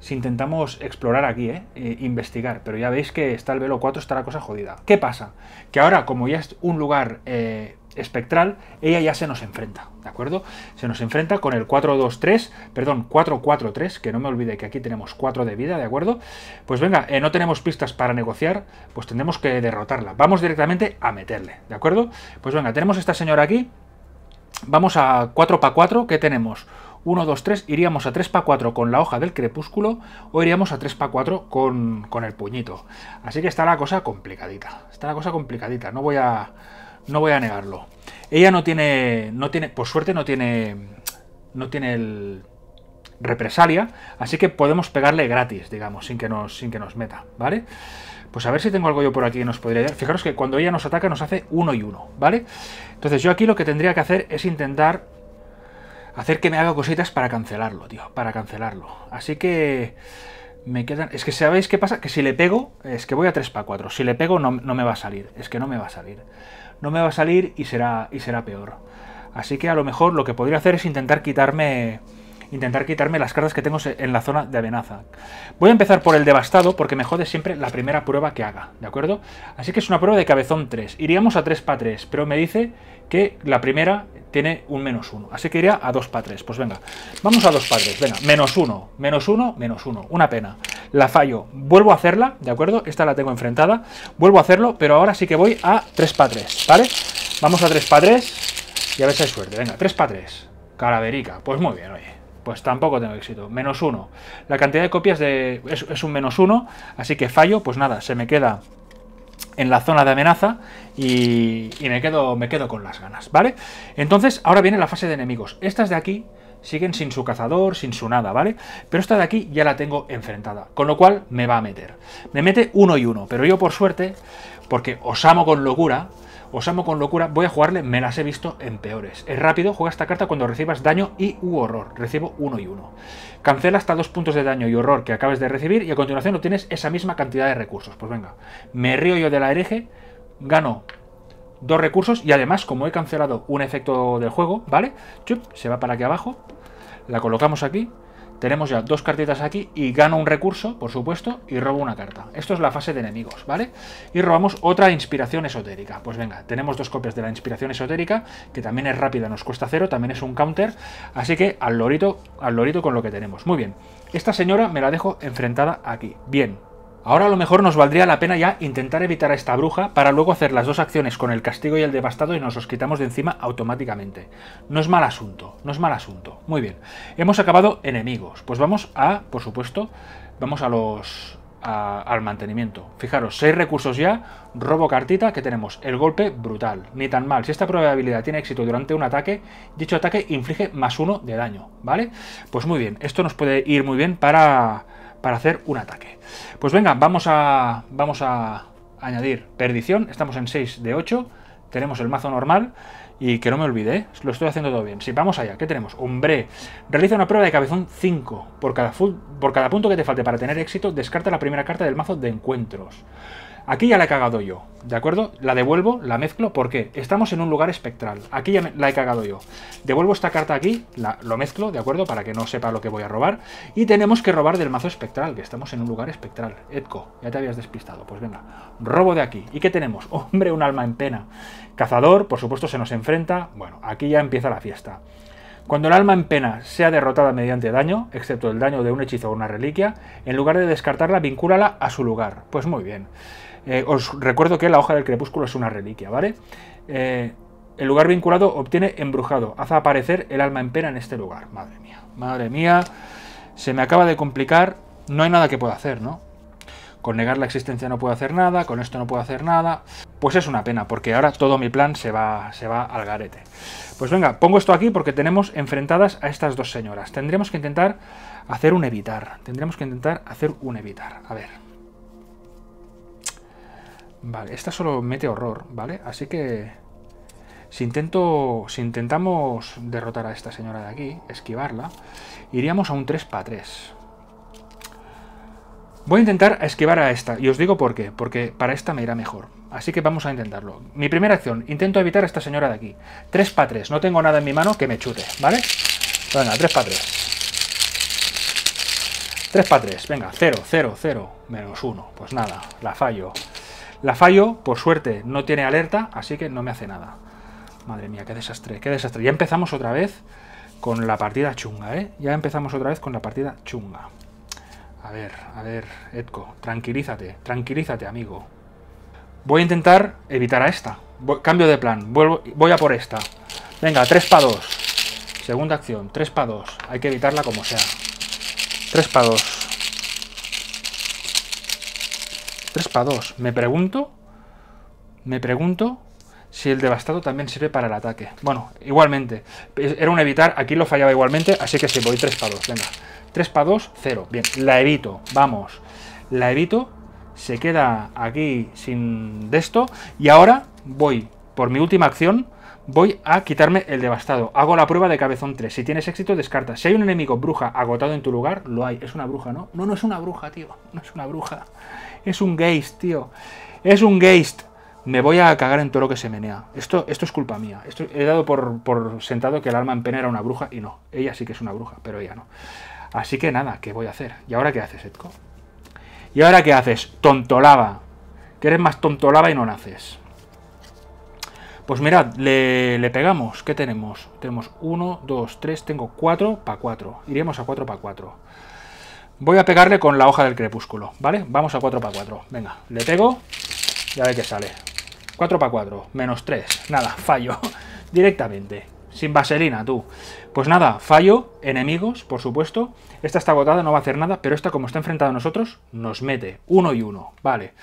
Si intentamos explorar aquí, eh, eh, investigar, pero ya veis que está el velo 4, está la cosa jodida. ¿Qué pasa? Que ahora, como ya es un lugar eh, espectral, ella ya se nos enfrenta, ¿de acuerdo? Se nos enfrenta con el 4-2-3, perdón, 4-4-3, que no me olvide que aquí tenemos 4 de vida, ¿de acuerdo? Pues venga, eh, no tenemos pistas para negociar, pues tendremos que derrotarla. Vamos directamente a meterle, ¿de acuerdo? Pues venga, tenemos esta señora aquí, vamos a 4 para 4, ¿qué tenemos? 1, 2, 3, iríamos a 3 para 4 con la hoja del crepúsculo o iríamos a 3 para 4 con, con el puñito. Así que está la cosa complicadita. Está la cosa complicadita. No voy a, no voy a negarlo. Ella no tiene, no tiene, por suerte no tiene, no tiene el represalia, así que podemos pegarle gratis, digamos, sin que nos, sin que nos meta, ¿vale? Pues a ver si tengo algo yo por aquí que nos podría ayudar. Fijaros que cuando ella nos ataca nos hace uno y uno, ¿vale? Entonces yo aquí lo que tendría que hacer es intentar hacer que me haga cositas para cancelarlo, tío, para cancelarlo. Así que me quedan... Es que sabéis qué pasa, que si le pego, es que voy a 3 para 4. Si le pego no me va a salir, es que no me va a salir no me va a salir y será, y será peor. Así que a lo mejor lo que podría hacer es intentar quitarme intentar quitarme las cartas que tengo en la zona de amenaza. Voy a empezar por el devastado porque me jode siempre la primera prueba que haga, ¿de acuerdo? Así que es una prueba de cabezón 3. Iríamos a 3 para 3, pero me dice que la primera tiene un menos 1. Así que iría a 2 para 3. Pues venga, vamos a 2 para 3. Venga, menos 1, menos 1, menos 1. Una pena. La fallo. Vuelvo a hacerla, ¿de acuerdo? Esta la tengo enfrentada. Vuelvo a hacerlo, pero ahora sí que voy a 3 para 3, ¿vale? Vamos a 3 para 3 y a ver si hay suerte. Venga, 3 para 3. Calaverica. Pues muy bien, oye. Pues tampoco tengo éxito. Menos 1. La cantidad de copias de... es, es un menos 1, así que fallo. Pues nada, se me queda en la zona de amenaza y, me, quedo, me quedo con las ganas, ¿vale? Entonces, ahora viene la fase de enemigos. Estas de aquí siguen sin su cazador, sin su nada, ¿vale? Pero esta de aquí ya la tengo enfrentada, con lo cual me va a meter. Me mete uno y uno, pero yo por suerte, porque os amo con locura, os amo con locura, voy a jugarle, me las he visto en peores. Es rápido, juega esta carta cuando recibas daño y horror. Recibo 1 y 1. Cancela hasta dos puntos de daño y horror que acabes de recibir y a continuación tienes esa misma cantidad de recursos. Pues venga, me río yo de la hereje, gano dos recursos y además, como he cancelado un efecto del juego, ¿vale? Chup, se va para aquí abajo, la colocamos aquí tenemos ya dos cartitas aquí y gano un recurso, por supuesto, y robo una carta. Esto es la fase de enemigos, ¿vale? Y robamos otra inspiración esotérica. Pues venga, tenemos dos copias de la inspiración esotérica, que también es rápida, nos cuesta cero, también es un counter. Así que al lorito, al lorito con lo que tenemos. Muy bien, esta señora me la dejo enfrentada aquí. Bien, Ahora a lo mejor nos valdría la pena ya intentar evitar a esta bruja para luego hacer las dos acciones con el castigo y el devastado y nos los quitamos de encima automáticamente. No es mal asunto, no es mal asunto. Muy bien, hemos acabado enemigos. Pues vamos a, por supuesto, vamos a los... al mantenimiento. Fijaros, seis recursos ya, robo cartita, que tenemos el golpe brutal, ni tan mal. Si esta probabilidad tiene éxito durante un ataque, dicho ataque inflige más uno de daño, ¿vale? Pues muy bien, esto nos puede ir muy bien para para hacer un ataque. Pues venga, vamos a, vamos a añadir perdición. Estamos en 6 de 8. Tenemos el mazo normal. Y que no me olvide, ¿eh? lo estoy haciendo todo bien. Si vamos allá, ¿qué tenemos? Hombre, realiza una prueba de cabezón 5. Por cada, por cada punto que te falte para tener éxito, descarta la primera carta del mazo de encuentros. Aquí ya la he cagado yo, ¿de acuerdo? La devuelvo, la mezclo, ¿por qué? Estamos en un lugar espectral, aquí ya la he cagado yo. Devuelvo esta carta aquí, la, lo mezclo, ¿de acuerdo? Para que no sepa lo que voy a robar. Y tenemos que robar del mazo espectral, que estamos en un lugar espectral. Edco, ya te habías despistado, pues venga, robo de aquí. ¿Y qué tenemos? Hombre, un alma en pena. Cazador, por supuesto, se nos enfrenta. Bueno, aquí ya empieza la fiesta. Cuando el alma en pena sea derrotada mediante daño, excepto el daño de un hechizo o una reliquia, en lugar de descartarla, vincúlala a su lugar. Pues muy bien. Eh, os recuerdo que la hoja del crepúsculo es una reliquia, ¿vale? Eh, el lugar vinculado obtiene embrujado. Hace aparecer el alma en pena en este lugar. Madre mía, madre mía. Se me acaba de complicar. No hay nada que pueda hacer, ¿no? Con negar la existencia no puedo hacer nada, con esto no puedo hacer nada. Pues es una pena, porque ahora todo mi plan se va, se va al garete. Pues venga, pongo esto aquí porque tenemos enfrentadas a estas dos señoras. Tendremos que intentar hacer un evitar. Tendremos que intentar hacer un evitar. A ver. Vale, esta solo mete horror, ¿vale? Así que... Si, intento, si intentamos derrotar a esta señora de aquí, esquivarla, iríamos a un 3 para 3 Voy a intentar esquivar a esta, y os digo por qué, porque para esta me irá mejor. Así que vamos a intentarlo. Mi primera acción, intento evitar a esta señora de aquí. 3 para 3 no tengo nada en mi mano que me chute, ¿vale? Venga, 3 para 3 3 para 3 venga, 0, 0, 0, menos 1. Pues nada, la fallo. La fallo, por suerte, no tiene alerta, así que no me hace nada. Madre mía, qué desastre, qué desastre. Ya empezamos otra vez con la partida chunga, ¿eh? Ya empezamos otra vez con la partida chunga. A ver, a ver, Edko, tranquilízate, tranquilízate, amigo. Voy a intentar evitar a esta. cambio de plan, vuelvo, voy a por esta. Venga, tres para 2. Segunda acción, tres para dos. Hay que evitarla como sea. Tres para 2. 2, dos. Me pregunto, me pregunto si el devastado también sirve para el ataque. Bueno, igualmente, era un evitar, aquí lo fallaba igualmente, así que sí, voy 3 para 2, venga. 3 para 2, 0. Bien, la evito, vamos. La evito, se queda aquí sin de esto, y ahora voy, por mi última acción, voy a quitarme el devastado. Hago la prueba de cabezón 3. Si tienes éxito, descarta. Si hay un enemigo bruja agotado en tu lugar, lo hay. Es una bruja, ¿no? No, no es una bruja, tío. No es una bruja. Es un geist, tío. Es un geist. Me voy a cagar en todo lo que se menea. Esto, esto es culpa mía. he dado por, sentado que el alma en pena era una bruja y no. Ella sí que es una bruja, pero ella no. Así que nada, ¿qué voy a hacer? ¿Y ahora qué haces, Edco? ¿Y ahora qué haces? Tontolaba. Que eres más tontolaba y no naces. Pues mirad, le, pegamos. ¿Qué tenemos? Tenemos 1, 2, 3, tengo 4 para 4. Iremos a 4 para 4. Voy a pegarle con la hoja del crepúsculo, ¿vale? Vamos a 4 para 4 Venga, le pego y a ver qué sale. 4 para 4 menos 3. Nada, fallo. Directamente. Sin vaselina, tú. Pues nada, fallo. Enemigos, por supuesto. Esta está agotada, no va a hacer nada, pero esta, como está enfrentada a nosotros, nos mete. Uno y uno, vale.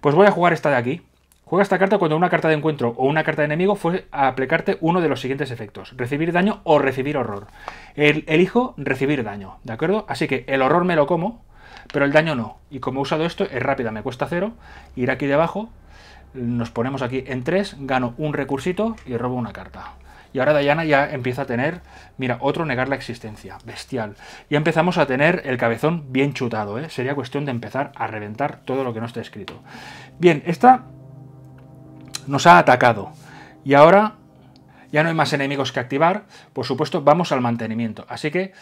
Pues voy a jugar esta de aquí, Juega esta carta cuando una carta de encuentro o una carta de enemigo fue a aplicarte uno de los siguientes efectos. Recibir daño o recibir horror. El, elijo recibir daño, ¿de acuerdo? Así que el horror me lo como, pero el daño no. Y como he usado esto, es rápida, me cuesta cero. Ir aquí debajo, nos ponemos aquí en tres, gano un recursito y robo una carta. Y ahora Dayana ya empieza a tener, mira, otro negar la existencia, bestial. y empezamos a tener el cabezón bien chutado, ¿eh? Sería cuestión de empezar a reventar todo lo que no esté escrito. Bien, esta nos ha atacado. Y ahora ya no hay más enemigos que activar. Por supuesto, vamos al mantenimiento. Así que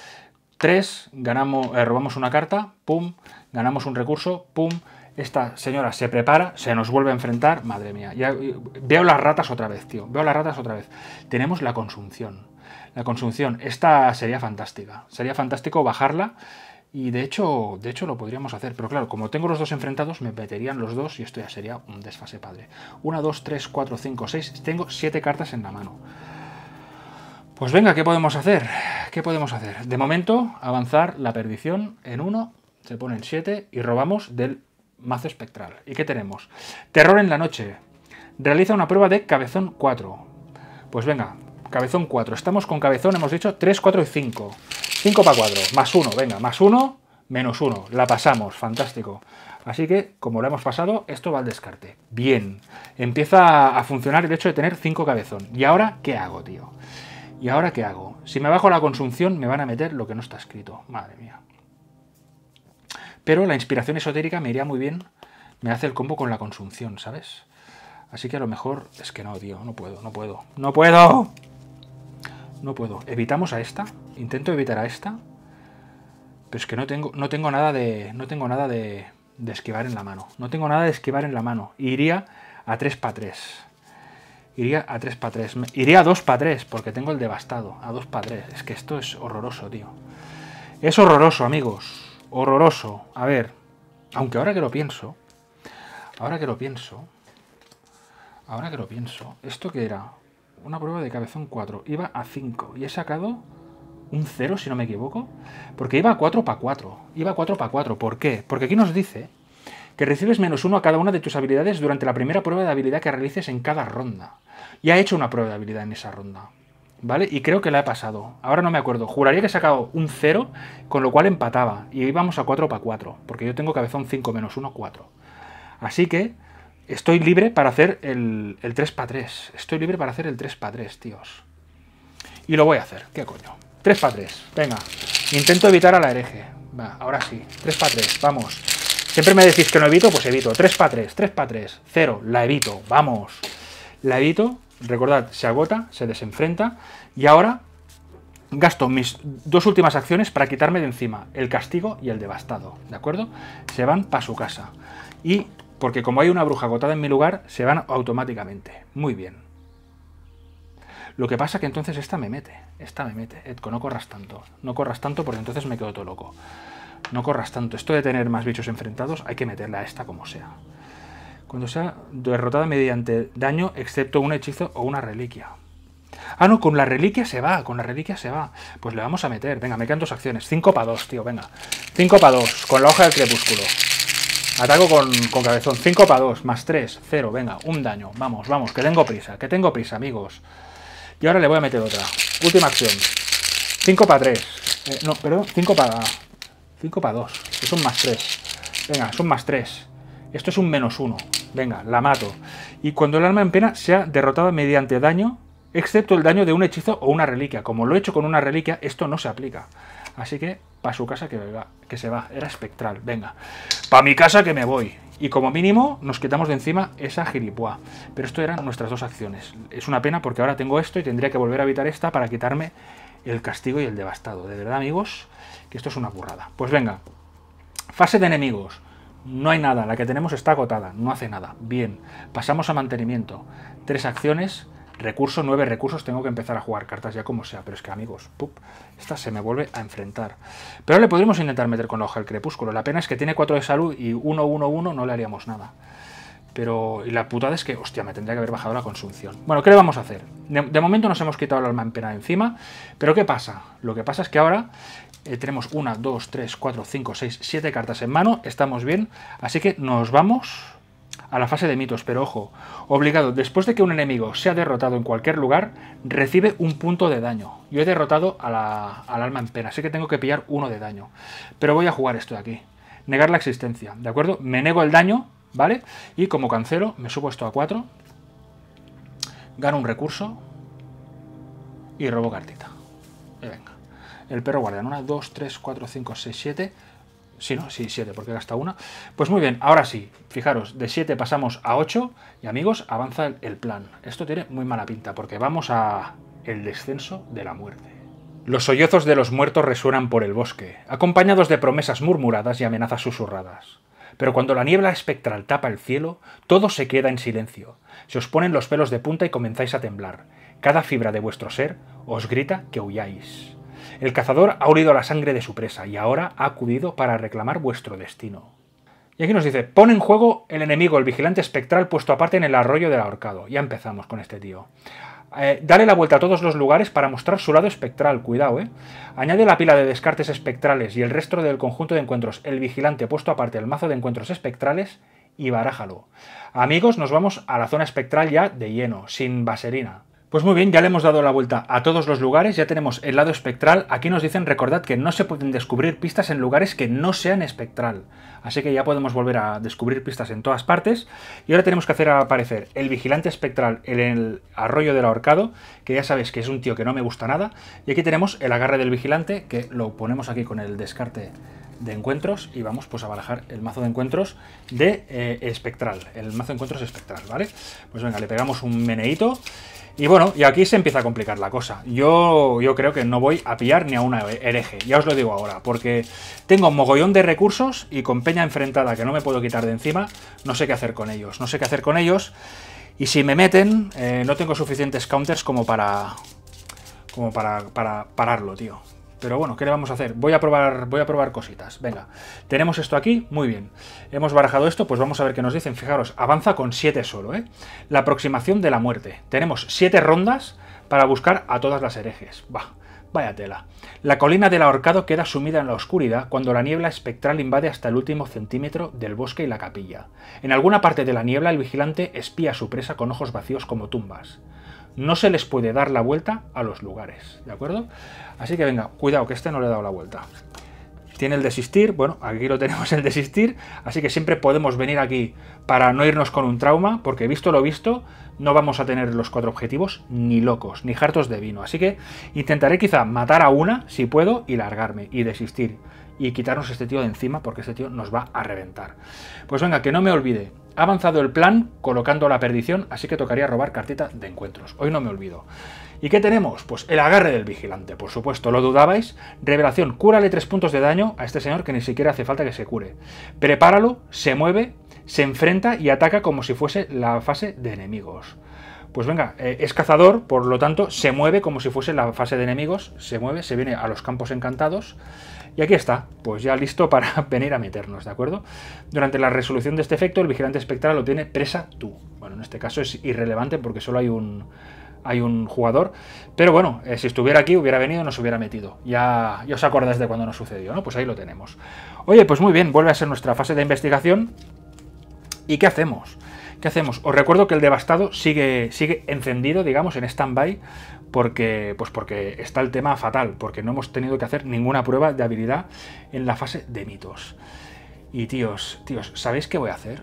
3, ganamos, eh, robamos una carta, pum, ganamos un recurso, pum. Esta señora se prepara, se nos vuelve a enfrentar. Madre mía, ya, eh, veo las ratas otra vez, tío. Veo las ratas otra vez. Tenemos la consunción. La consunción, esta sería fantástica. Sería fantástico bajarla y de hecho, de hecho lo podríamos hacer, pero claro, como tengo los dos enfrentados, me meterían los dos y esto ya sería un desfase padre. 1, 2, 3, 4, 5, 6. Tengo 7 cartas en la mano. Pues venga, ¿qué podemos hacer? ¿Qué podemos hacer? De momento, avanzar la perdición en 1, se pone en 7 y robamos del mazo espectral. ¿Y qué tenemos? Terror en la noche. Realiza una prueba de cabezón 4. Pues venga, Cabezón 4. Estamos con cabezón, hemos dicho 3, 4 y 5. 5 para 4. Más 1, venga, más 1, menos 1. La pasamos, fantástico. Así que, como lo hemos pasado, esto va al descarte. Bien, empieza a funcionar el hecho de tener 5 cabezón. ¿Y ahora qué hago, tío? ¿Y ahora qué hago? Si me bajo la consumción, me van a meter lo que no está escrito. Madre mía. Pero la inspiración esotérica me iría muy bien. Me hace el combo con la consumción, ¿sabes? Así que a lo mejor es que no, tío. No puedo, no puedo. ¡No puedo! no puedo. Evitamos a esta. Intento evitar a esta. Pero es que no tengo, no tengo nada de. No tengo nada de, esquivar en la mano. No tengo nada de esquivar en la mano. Iría a 3 para 3. Iría a 3 para 3. Iría a 2 para 3, porque tengo el devastado. A 2 para 3. Es que esto es horroroso, tío. Es horroroso, amigos. Horroroso. A ver. Aunque ahora que lo pienso. Ahora que lo pienso. Ahora que lo pienso. ¿Esto qué era? una prueba de cabezón 4, iba a 5 y he sacado un 0, si no me equivoco, porque iba a 4 para 4, iba a 4 para 4, ¿por qué? Porque aquí nos dice que recibes menos 1 a cada una de tus habilidades durante la primera prueba de habilidad que realices en cada ronda. Y ha hecho una prueba de habilidad en esa ronda, ¿vale? Y creo que la he pasado. Ahora no me acuerdo. Juraría que he sacado un 0, con lo cual empataba. Y íbamos a 4 para 4, porque yo tengo cabezón 5 menos 1, 4. Así que Estoy libre para hacer el, 3x3. Estoy libre para hacer el 3x3, tíos. Y lo voy a hacer. ¿Qué coño? 3x3. Venga. Intento evitar a la hereje. ahora sí. 3x3. Vamos. Siempre me decís que no evito, pues evito. 3x3. 3x3. Cero. La evito. Vamos. La evito. Recordad, se agota, se desenfrenta. Y ahora gasto mis dos últimas acciones para quitarme de encima el castigo y el devastado. ¿De acuerdo? Se van para su casa. Y porque como hay una bruja agotada en mi lugar, se van automáticamente. Muy bien. Lo que pasa que entonces esta me mete, esta me mete. Edco, no corras tanto, no corras tanto porque entonces me quedo todo loco. No corras tanto. Esto de tener más bichos enfrentados, hay que meterla a esta como sea. Cuando sea derrotada mediante daño, excepto un hechizo o una reliquia. Ah, no, con la reliquia se va, con la reliquia se va. Pues le vamos a meter. Venga, me quedan dos acciones. 5 para dos, tío, venga. 5 para dos, con la hoja del crepúsculo. Ataco con, con cabezón. 5 para 2, más 3, 0. Venga, un daño. Vamos, vamos, que tengo prisa, que tengo prisa, amigos. Y ahora le voy a meter otra. Última acción. 5 para 3. no, perdón, 5 para... 5 para 2. Es un más 3. Venga, es un más 3. Esto es un menos 1. Venga, la mato. Y cuando el alma en pena ha derrotado mediante daño, excepto el daño de un hechizo o una reliquia. Como lo he hecho con una reliquia, esto no se aplica. Así que para su casa que, que se va. Era espectral. Venga. Para mi casa que me voy. Y como mínimo nos quitamos de encima esa gilipua, Pero esto eran nuestras dos acciones. Es una pena porque ahora tengo esto y tendría que volver a evitar esta para quitarme el castigo y el devastado. De verdad, amigos, que esto es una burrada. Pues venga. Fase de enemigos. No hay nada, la que tenemos está agotada, no hace nada. Bien, pasamos a mantenimiento. Tres acciones, recursos 9 recursos, tengo que empezar a jugar cartas ya como sea, pero es que amigos, esta se me vuelve a enfrentar. Pero le podríamos intentar meter con la hoja del crepúsculo, la pena es que tiene 4 de salud y 1, 1, 1 no le haríamos nada. Pero y la putada es que, hostia, me tendría que haber bajado la consunción. Bueno, ¿qué le vamos a hacer? De, momento nos hemos quitado el alma en encima, pero ¿qué pasa? Lo que pasa es que ahora eh, tenemos 1, 2, 3, 4, 5, 6, 7 cartas en mano, estamos bien, así que nos vamos a la fase de mitos, pero ojo, obligado, después de que un enemigo sea derrotado en cualquier lugar, recibe un punto de daño. Yo he derrotado a la, al alma en pena, así que tengo que pillar uno de daño. Pero voy a jugar esto de aquí. Negar la existencia, ¿de acuerdo? Me nego el daño, ¿vale? Y como cancelo, me subo esto a 4. Gano un recurso. Y robo cartita. venga. El perro guardián. 1, 2, 3, 4, 5, 6, 7, Sí, no, sí, 7, porque gasta una. Pues muy bien, ahora sí, fijaros, de siete pasamos a ocho y amigos, avanza el plan. Esto tiene muy mala pinta porque vamos a el descenso de la muerte. Los sollozos de los muertos resuenan por el bosque, acompañados de promesas murmuradas y amenazas susurradas. Pero cuando la niebla espectral tapa el cielo, todo se queda en silencio. Se os ponen los pelos de punta y comenzáis a temblar. Cada fibra de vuestro ser os grita que huyáis. El cazador ha olido la sangre de su presa y ahora ha acudido para reclamar vuestro destino. Y aquí nos dice, pone en juego el enemigo, el vigilante espectral puesto aparte en el arroyo del ahorcado. Ya empezamos con este tío. Eh, dale la vuelta a todos los lugares para mostrar su lado espectral, cuidado, ¿eh? Añade la pila de descartes espectrales y el resto del conjunto de encuentros, el vigilante puesto aparte el mazo de encuentros espectrales y barájalo. Amigos, nos vamos a la zona espectral ya de lleno, sin baserina. Pues muy bien, ya le hemos dado la vuelta a todos los lugares, ya tenemos el lado espectral. Aquí nos dicen, recordad que no se pueden descubrir pistas en lugares que no sean espectral. Así que ya podemos volver a descubrir pistas en todas partes. Y ahora tenemos que hacer aparecer el vigilante espectral en el arroyo del ahorcado, que ya sabes que es un tío que no me gusta nada. Y aquí tenemos el agarre del vigilante, que lo ponemos aquí con el descarte de encuentros y vamos pues a barajar el mazo de encuentros de eh, espectral, el mazo de encuentros espectral, ¿vale? Pues venga, le pegamos un meneíto y bueno, y aquí se empieza a complicar la cosa. Yo, yo creo que no voy a pillar ni a una hereje, ya os lo digo ahora, porque tengo un mogollón de recursos y con peña enfrentada que no me puedo quitar de encima, no sé qué hacer con ellos, no sé qué hacer con ellos. Y si me meten, eh, no tengo suficientes counters como para, como para, para pararlo, tío. Pero bueno, ¿qué le vamos a hacer? Voy a probar, voy a probar cositas. Venga, tenemos esto aquí, muy bien. Hemos barajado esto, pues vamos a ver qué nos dicen. Fijaros, avanza con siete solo, ¿eh? La aproximación de la muerte. Tenemos siete rondas para buscar a todas las herejes. Bah, vaya tela. La colina del ahorcado queda sumida en la oscuridad cuando la niebla espectral invade hasta el último centímetro del bosque y la capilla. En alguna parte de la niebla el vigilante espía a su presa con ojos vacíos como tumbas. No se les puede dar la vuelta a los lugares, ¿de acuerdo? Así que venga, cuidado que este no le he dado la vuelta. Tiene el desistir, bueno, aquí lo tenemos el desistir, así que siempre podemos venir aquí para no irnos con un trauma, porque visto lo visto, no vamos a tener los cuatro objetivos ni locos, ni hartos de vino. Así que intentaré quizá matar a una, si puedo, y largarme, y desistir, y quitarnos este tío de encima, porque este tío nos va a reventar. Pues venga, que no me olvide, ha avanzado el plan colocando la perdición, así que tocaría robar cartita de encuentros. Hoy no me olvido. ¿Y qué tenemos? Pues el agarre del vigilante, por supuesto, lo dudabais. Revelación, cúrale tres puntos de daño a este señor que ni siquiera hace falta que se cure. Prepáralo, se mueve, se enfrenta y ataca como si fuese la fase de enemigos. Pues venga, eh, es cazador, por lo tanto se mueve como si fuese la fase de enemigos, se mueve, se viene a los campos encantados y aquí está, pues ya listo para venir a meternos, ¿de acuerdo? Durante la resolución de este efecto, el vigilante espectral lo tiene presa tú. Bueno, en este caso es irrelevante porque solo hay un, hay un jugador. Pero bueno, eh, si estuviera aquí, hubiera venido y nos hubiera metido. Ya, os acordáis de cuando nos sucedió, ¿no? Pues ahí lo tenemos. Oye, pues muy bien, vuelve a ser nuestra fase de investigación. ¿Y qué hacemos? ¿Qué hacemos? Os recuerdo que el devastado sigue, sigue encendido, digamos, en stand-by porque, pues porque está el tema fatal, porque no hemos tenido que hacer ninguna prueba de habilidad en la fase de mitos. Y tíos, tíos, ¿sabéis qué voy a hacer?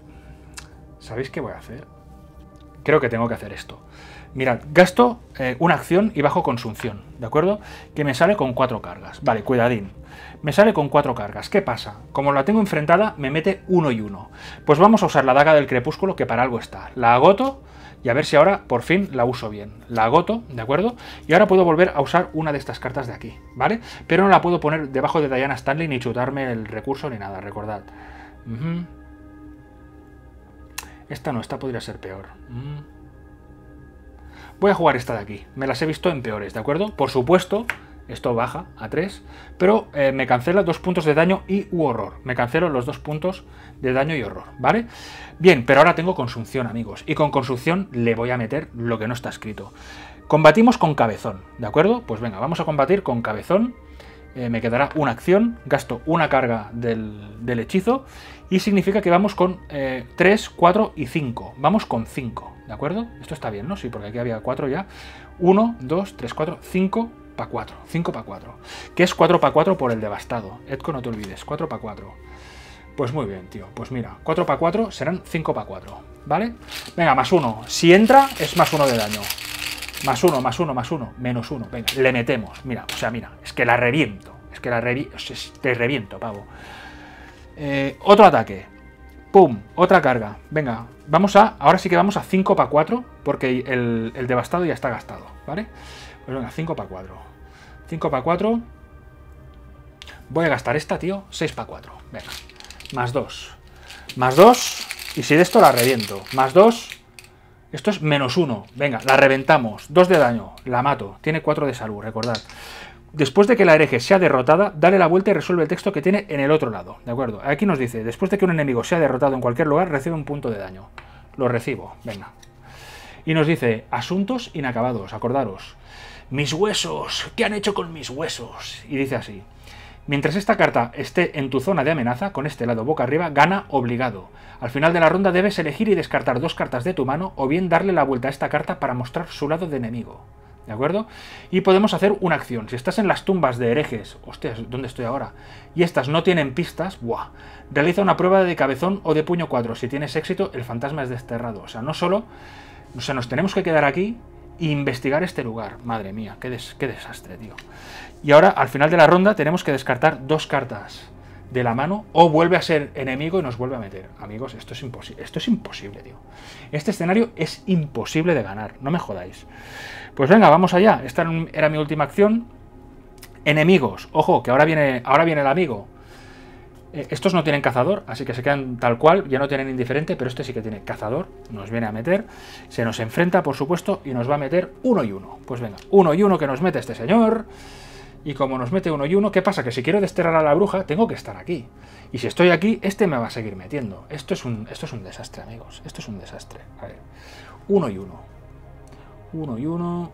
¿Sabéis qué voy a hacer? Creo que tengo que hacer esto. Mirad, gasto eh, una acción y bajo consumción. ¿de acuerdo? Que me sale con cuatro cargas. Vale, cuidadín. Me sale con cuatro cargas. ¿Qué pasa? Como la tengo enfrentada, me mete uno y uno. Pues vamos a usar la daga del crepúsculo, que para algo está. La agoto y a ver si ahora por fin la uso bien. La agoto, ¿de acuerdo? Y ahora puedo volver a usar una de estas cartas de aquí, ¿vale? Pero no la puedo poner debajo de Diana Stanley ni chutarme el recurso ni nada, recordad. Esta no, esta podría ser peor. Voy a jugar esta de aquí. Me las he visto en peores, ¿de acuerdo? Por supuesto, esto baja a 3, pero eh, me cancela dos puntos de daño y horror. Me cancelo los dos puntos de daño y horror, ¿vale? Bien, pero ahora tengo consunción, amigos, y con consunción le voy a meter lo que no está escrito. Combatimos con cabezón, ¿de acuerdo? Pues venga, vamos a combatir con cabezón. Eh, me quedará una acción, gasto una carga del, hechizo, y significa que vamos con 3, eh, 4 y 5. Vamos con 5, ¿de acuerdo? Esto está bien, ¿no? Sí, porque aquí había 4 ya. 1, 2, 3, 4, 5 4, 5 para 4. Que es 4 para 4 por el devastado. Edco, no te olvides, 4 para 4. Pues muy bien, tío. Pues mira, 4 para 4 serán 5 para 4, ¿vale? Venga, más 1. Si entra, es más 1 de daño. Más 1, más 1, más 1, menos 1. Venga, le metemos. Mira, o sea, mira, es que la reviento. Es que la reviento te reviento, pavo. Eh, otro ataque. ¡Pum! Otra carga. Venga, vamos a... Ahora sí que vamos a 5 para 4, porque el, el devastado ya está gastado, ¿vale? Pues venga, 5 para 4. 5 para 4. Voy a gastar esta, tío. 6 para 4. Venga. Más 2. Más 2. Y si de esto la reviento. Más 2. Esto es menos 1. Venga, la reventamos. 2 de daño. La mato. Tiene 4 de salud, recordad. Después de que la hereje sea derrotada, dale la vuelta y resuelve el texto que tiene en el otro lado. ¿De acuerdo? Aquí nos dice, después de que un enemigo sea derrotado en cualquier lugar, recibe un punto de daño. Lo recibo. Venga. Y nos dice, asuntos inacabados, acordaros. Mis huesos, ¿qué han hecho con mis huesos? Y dice así. Mientras esta carta esté en tu zona de amenaza, con este lado boca arriba, gana obligado. Al final de la ronda debes elegir y descartar dos cartas de tu mano o bien darle la vuelta a esta carta para mostrar su lado de enemigo. ¿De acuerdo? Y podemos hacer una acción. Si estás en las tumbas de herejes, hostias, ¿dónde estoy ahora? Y estas no tienen pistas, ¡buah! Realiza una prueba de cabezón o de puño cuadro. Si tienes éxito, el fantasma es desterrado. O sea, no solo... O sea, nos tenemos que quedar aquí investigar este lugar. Madre mía, qué, qué desastre, tío. Y ahora, al final de la ronda, tenemos que descartar dos cartas de la mano o vuelve a ser enemigo y nos vuelve a meter. Amigos, esto es imposible, esto es imposible, tío. Este escenario es imposible de ganar, no me jodáis. Pues venga, vamos allá. Esta era mi última acción. Enemigos, ojo, que ahora viene, ahora viene el amigo. Eh, estos no tienen cazador, así que se quedan tal cual, ya no tienen indiferente, pero este sí que tiene cazador, nos viene a meter, se nos enfrenta, por supuesto, y nos va a meter uno y uno. Pues venga, uno y uno que nos mete este señor, y como nos mete uno y uno, ¿qué pasa? Que si quiero desterrar a la bruja, tengo que estar aquí. Y si estoy aquí, este me va a seguir metiendo. Esto es un, esto es un desastre, amigos, esto es un desastre. A ver, uno y uno. Uno y uno.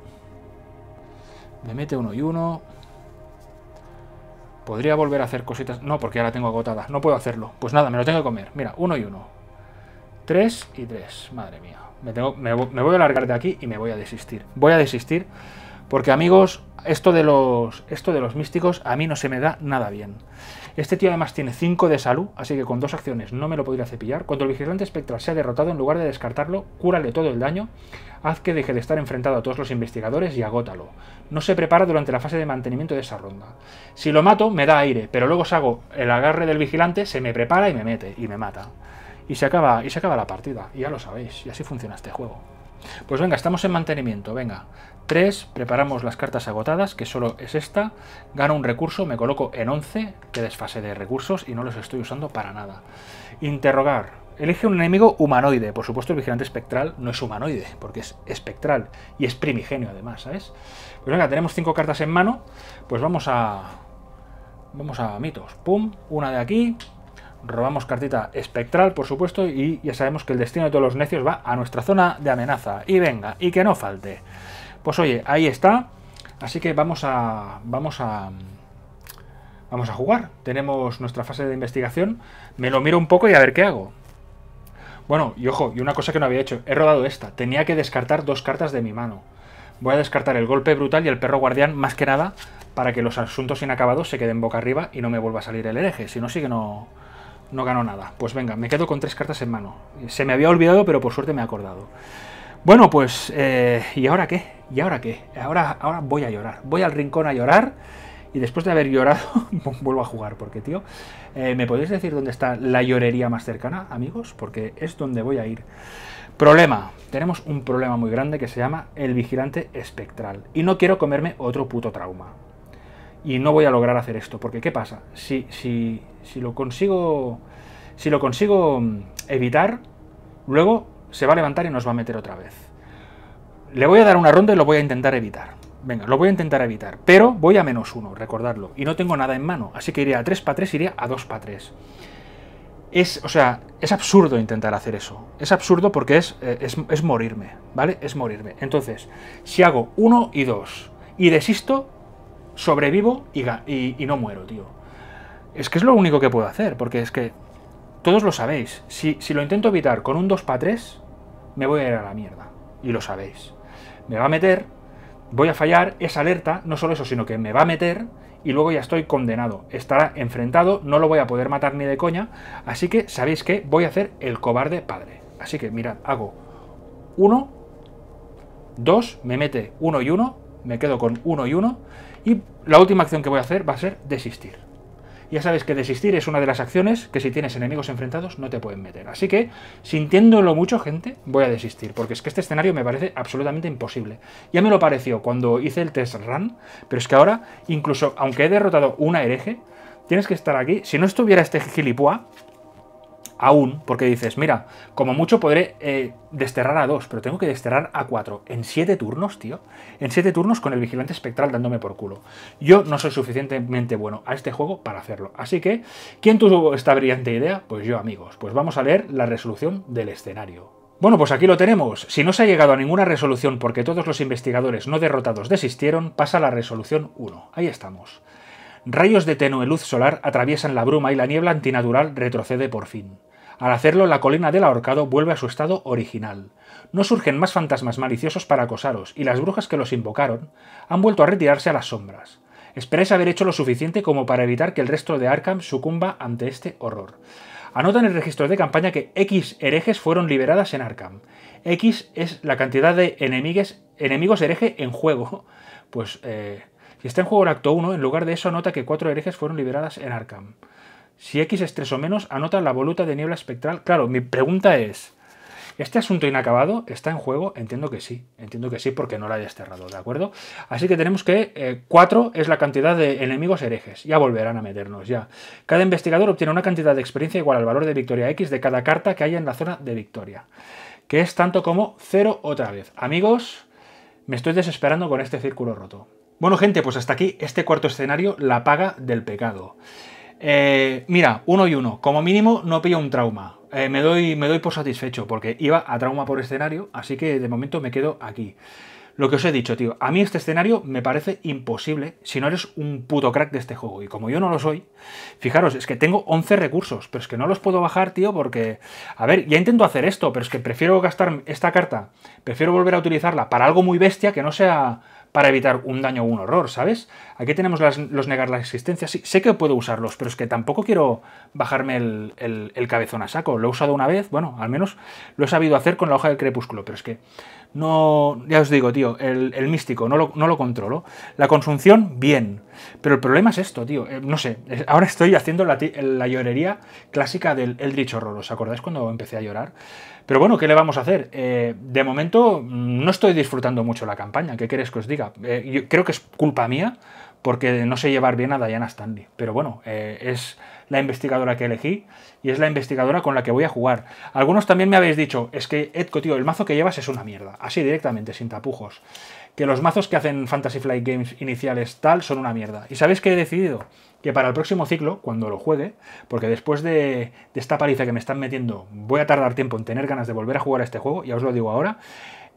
Me mete uno y uno. Podría volver a hacer cositas. No, porque ya la tengo agotada. No puedo hacerlo. Pues nada, me lo tengo que comer. Mira, uno y uno. Tres y tres. Madre mía. Me, tengo, me, voy a largar de aquí y me voy a desistir. Voy a desistir porque, amigos, esto de los, esto de los místicos a mí no se me da nada bien. Este tío además tiene 5 de salud, así que con dos acciones no me lo podría cepillar. Cuando el vigilante espectral ha derrotado, en lugar de descartarlo, cúrale todo el daño, haz que deje de estar enfrentado a todos los investigadores y agótalo. No se prepara durante la fase de mantenimiento de esa ronda. Si lo mato, me da aire, pero luego hago el agarre del vigilante, se me prepara y me mete, y me mata. Y se acaba, y se acaba la partida, y ya lo sabéis, y así funciona este juego. Pues venga, estamos en mantenimiento, venga. 3, preparamos las cartas agotadas, que solo es esta, gano un recurso, me coloco en 11, que desfase de recursos y no los estoy usando para nada. Interrogar. Elige un enemigo humanoide, por supuesto el vigilante espectral no es humanoide, porque es espectral y es primigenio además, ¿sabes? Pues venga, tenemos 5 cartas en mano, pues vamos a... Vamos a mitos. Pum, una de aquí, robamos cartita espectral, por supuesto, y ya sabemos que el destino de todos los necios va a nuestra zona de amenaza. Y venga, y que no falte. Pues oye, ahí está. Así que vamos a. Vamos a. Vamos a jugar. Tenemos nuestra fase de investigación. Me lo miro un poco y a ver qué hago. Bueno, y ojo, y una cosa que no había hecho. He rodado esta. Tenía que descartar dos cartas de mi mano. Voy a descartar el golpe brutal y el perro guardián, más que nada, para que los asuntos inacabados se queden boca arriba y no me vuelva a salir el hereje. Si no, sí que no, no gano nada. Pues venga, me quedo con tres cartas en mano. Se me había olvidado, pero por suerte me he acordado. Bueno, pues, eh, ¿y ahora qué? ¿Y ahora qué? Ahora, ahora voy a llorar. Voy al rincón a llorar y después de haber llorado vuelvo a jugar, porque, tío, eh, ¿me podéis decir dónde está la llorería más cercana, amigos? Porque es donde voy a ir. Problema. Tenemos un problema muy grande que se llama el vigilante espectral. Y no quiero comerme otro puto trauma. Y no voy a lograr hacer esto, porque ¿qué pasa? Si, si, si lo consigo... Si lo consigo mm, evitar, luego se va a levantar y nos va a meter otra vez. Le voy a dar una ronda y lo voy a intentar evitar. Venga, lo voy a intentar evitar, pero voy a menos uno, recordadlo. Y no tengo nada en mano, así que iría a 3 para 3, iría a 2 para 3. Es, o sea, es absurdo intentar hacer eso. Es absurdo porque es, eh, es, morirme, ¿vale? Es morirme. Entonces, si hago 1 y 2 y desisto, sobrevivo y no muero, tío. Es que es lo único que puedo hacer, porque es que todos lo sabéis. Si, lo intento evitar con un 2 para 3, me voy a ir a la mierda. Y lo sabéis. Me va a meter, voy a fallar, es alerta, no solo eso, sino que me va a meter y luego ya estoy condenado. Estará enfrentado, no lo voy a poder matar ni de coña. Así que, ¿sabéis que Voy a hacer el cobarde padre. Así que, mirad, hago 1, 2, me mete 1 y 1, me quedo con 1 y 1. Y la última acción que voy a hacer va a ser desistir ya sabes que desistir es una de las acciones que si tienes enemigos enfrentados no te pueden meter. Así que, sintiéndolo mucho, gente, voy a desistir, porque es que este escenario me parece absolutamente imposible. Ya me lo pareció cuando hice el test run, pero es que ahora, incluso aunque he derrotado una hereje, tienes que estar aquí. Si no estuviera este gilipua, aún, porque dices, mira, como mucho podré eh, desterrar a dos, pero tengo que desterrar a cuatro. En siete turnos, tío. En siete turnos con el vigilante espectral dándome por culo. Yo no soy suficientemente bueno a este juego para hacerlo. Así que, ¿quién tuvo esta brillante idea? Pues yo, amigos. Pues vamos a leer la resolución del escenario. Bueno, pues aquí lo tenemos. Si no se ha llegado a ninguna resolución porque todos los investigadores no derrotados desistieron, pasa a la resolución 1. Ahí estamos. Rayos de tenue luz solar atraviesan la bruma y la niebla antinatural retrocede por fin. Al hacerlo, la colina del ahorcado vuelve a su estado original. No surgen más fantasmas maliciosos para acosaros, y las brujas que los invocaron han vuelto a retirarse a las sombras. Esperáis haber hecho lo suficiente como para evitar que el resto de Arkham sucumba ante este horror. Anota en el registro de campaña que X herejes fueron liberadas en Arkham. X es la cantidad de enemigos hereje en juego. Pues eh, si está en juego el acto 1, en lugar de eso anota que 4 herejes fueron liberadas en Arkham. Si X es 3 o menos, anota la voluta de niebla espectral. Claro, mi pregunta es, ¿este asunto inacabado está en juego? Entiendo que sí, entiendo que sí porque no la hayas cerrado, ¿de acuerdo? Así que tenemos que 4 eh, es la cantidad de enemigos herejes. Ya volverán a meternos, ya. Cada investigador obtiene una cantidad de experiencia igual al valor de victoria X de cada carta que haya en la zona de victoria, que es tanto como 0 otra vez. Amigos, me estoy desesperando con este círculo roto. Bueno gente, pues hasta aquí este cuarto escenario, la paga del pecado. Eh, mira, uno y uno. Como mínimo no pillo un trauma. Eh, me, doy, me doy por satisfecho porque iba a trauma por escenario, así que de momento me quedo aquí. Lo que os he dicho, tío, a mí este escenario me parece imposible si no eres un puto crack de este juego. Y como yo no lo soy, fijaros, es que tengo 11 recursos, pero es que no los puedo bajar, tío, porque... A ver, ya intento hacer esto, pero es que prefiero gastar esta carta, prefiero volver a utilizarla para algo muy bestia que no sea para evitar un daño o un horror, ¿sabes? Aquí tenemos los negar la existencia. Sí, sé que puedo usarlos, pero es que tampoco quiero bajarme el, el cabezón a saco. Lo he usado una vez, bueno, al menos lo he sabido hacer con la hoja del crepúsculo, pero es que no, ya os digo, tío, el, místico, no lo, controlo. La consumción, bien. Pero el problema es esto, tío. Eh, no sé, eh, ahora estoy haciendo la, llorería clásica del Eldritch Horror. ¿Os acordáis cuando empecé a llorar? Pero bueno, ¿qué le vamos a hacer? Eh, de momento mm, no estoy disfrutando mucho la campaña. ¿Qué queréis que os diga? creo que es culpa mía porque no sé llevar bien a Diana Stanley. Pero bueno, es la investigadora que elegí y es la investigadora con la que voy a jugar. Algunos también me habéis dicho, es que Edco, tío, el mazo que llevas es una mierda, así directamente, sin tapujos. Que los mazos que hacen Fantasy Flight Games iniciales tal son una mierda. ¿Y sabéis qué he decidido? Que para el próximo ciclo, cuando lo juegue, porque después de, esta paliza que me están metiendo, voy a tardar tiempo en tener ganas de volver a jugar a este juego, ya os lo digo ahora,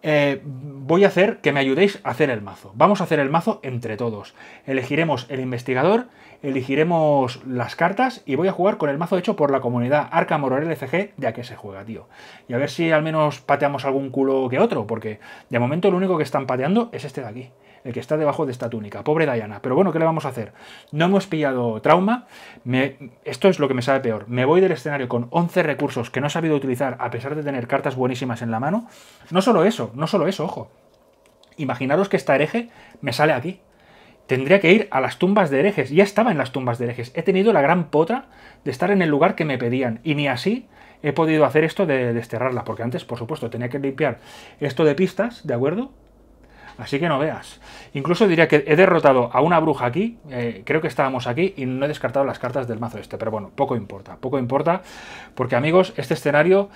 eh, voy a hacer que me ayudéis a hacer el mazo. Vamos a hacer el mazo entre todos. Elegiremos el investigador elegiremos las cartas y voy a jugar con el mazo hecho por la comunidad Arca Horror LCG, ya que se juega, tío. Y a ver si al menos pateamos algún culo que otro, porque de momento lo único que están pateando es este de aquí, el que está debajo de esta túnica. Pobre Diana. Pero bueno, ¿qué le vamos a hacer? No hemos pillado trauma. Esto es lo que me sabe peor. Me voy del escenario con 11 recursos que no he sabido utilizar a pesar de tener cartas buenísimas en la mano. No solo eso, no solo eso, ojo. Imaginaros que esta hereje me sale aquí tendría que ir a las tumbas de herejes. Ya estaba en las tumbas de herejes. He tenido la gran potra de estar en el lugar que me pedían. Y ni así he podido hacer esto de desterrarla. Porque antes, por supuesto, tenía que limpiar esto de pistas, ¿de acuerdo? Así que no veas. Incluso diría que he derrotado a una bruja aquí, eh, creo que estábamos aquí, y no he descartado las cartas del mazo este, pero bueno, poco importa, poco importa, porque amigos, este escenario,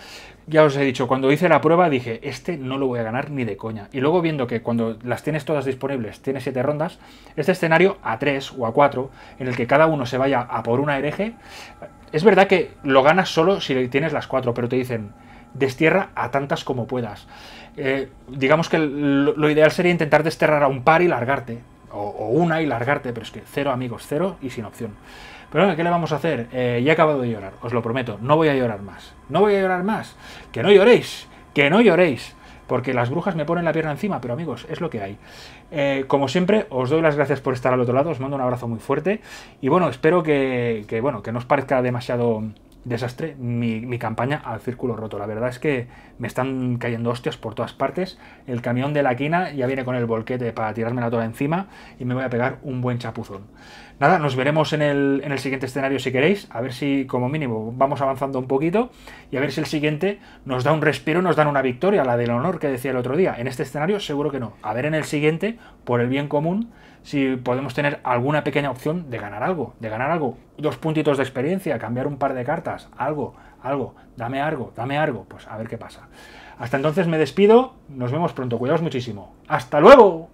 ya os he dicho, cuando hice la prueba dije, este no lo voy a ganar ni de coña. Y luego viendo que cuando las tienes todas disponibles, tienes siete rondas, este escenario a 3 o a 4, en el que cada uno se vaya a por una hereje, es verdad que lo ganas solo si tienes las cuatro, pero te dicen, destierra a tantas como puedas. Eh, digamos que lo, ideal sería intentar desterrar a un par y largarte, o, una y largarte, pero es que cero amigos, cero y sin opción. Pero bueno, ¿qué le vamos a hacer? Eh, ya he acabado de llorar, os lo prometo, no voy a llorar más, no voy a llorar más, que no lloréis, que no lloréis porque las brujas me ponen la pierna encima, pero amigos, es lo que hay. Eh, como siempre, os doy las gracias por estar al otro lado, os mando un abrazo muy fuerte y bueno, espero que, bueno, que no os parezca demasiado desastre mi, campaña al círculo roto. La verdad es que me están cayendo hostias por todas partes. El camión de la quina ya viene con el volquete para tirarme la toda encima y me voy a pegar un buen chapuzón. Nada, nos veremos en el, en el siguiente escenario si queréis. A ver si como mínimo vamos avanzando un poquito y a ver si el siguiente nos da un respiro, nos da una victoria, la del honor que decía el otro día. En este escenario seguro que no. A ver en el siguiente, por el bien común, si podemos tener alguna pequeña opción de ganar algo, de ganar algo. Dos puntitos de experiencia, cambiar un par de cartas, algo, algo, dame algo, dame algo, pues a ver qué pasa. Hasta entonces me despido, nos vemos pronto, cuidaos muchísimo. ¡Hasta luego!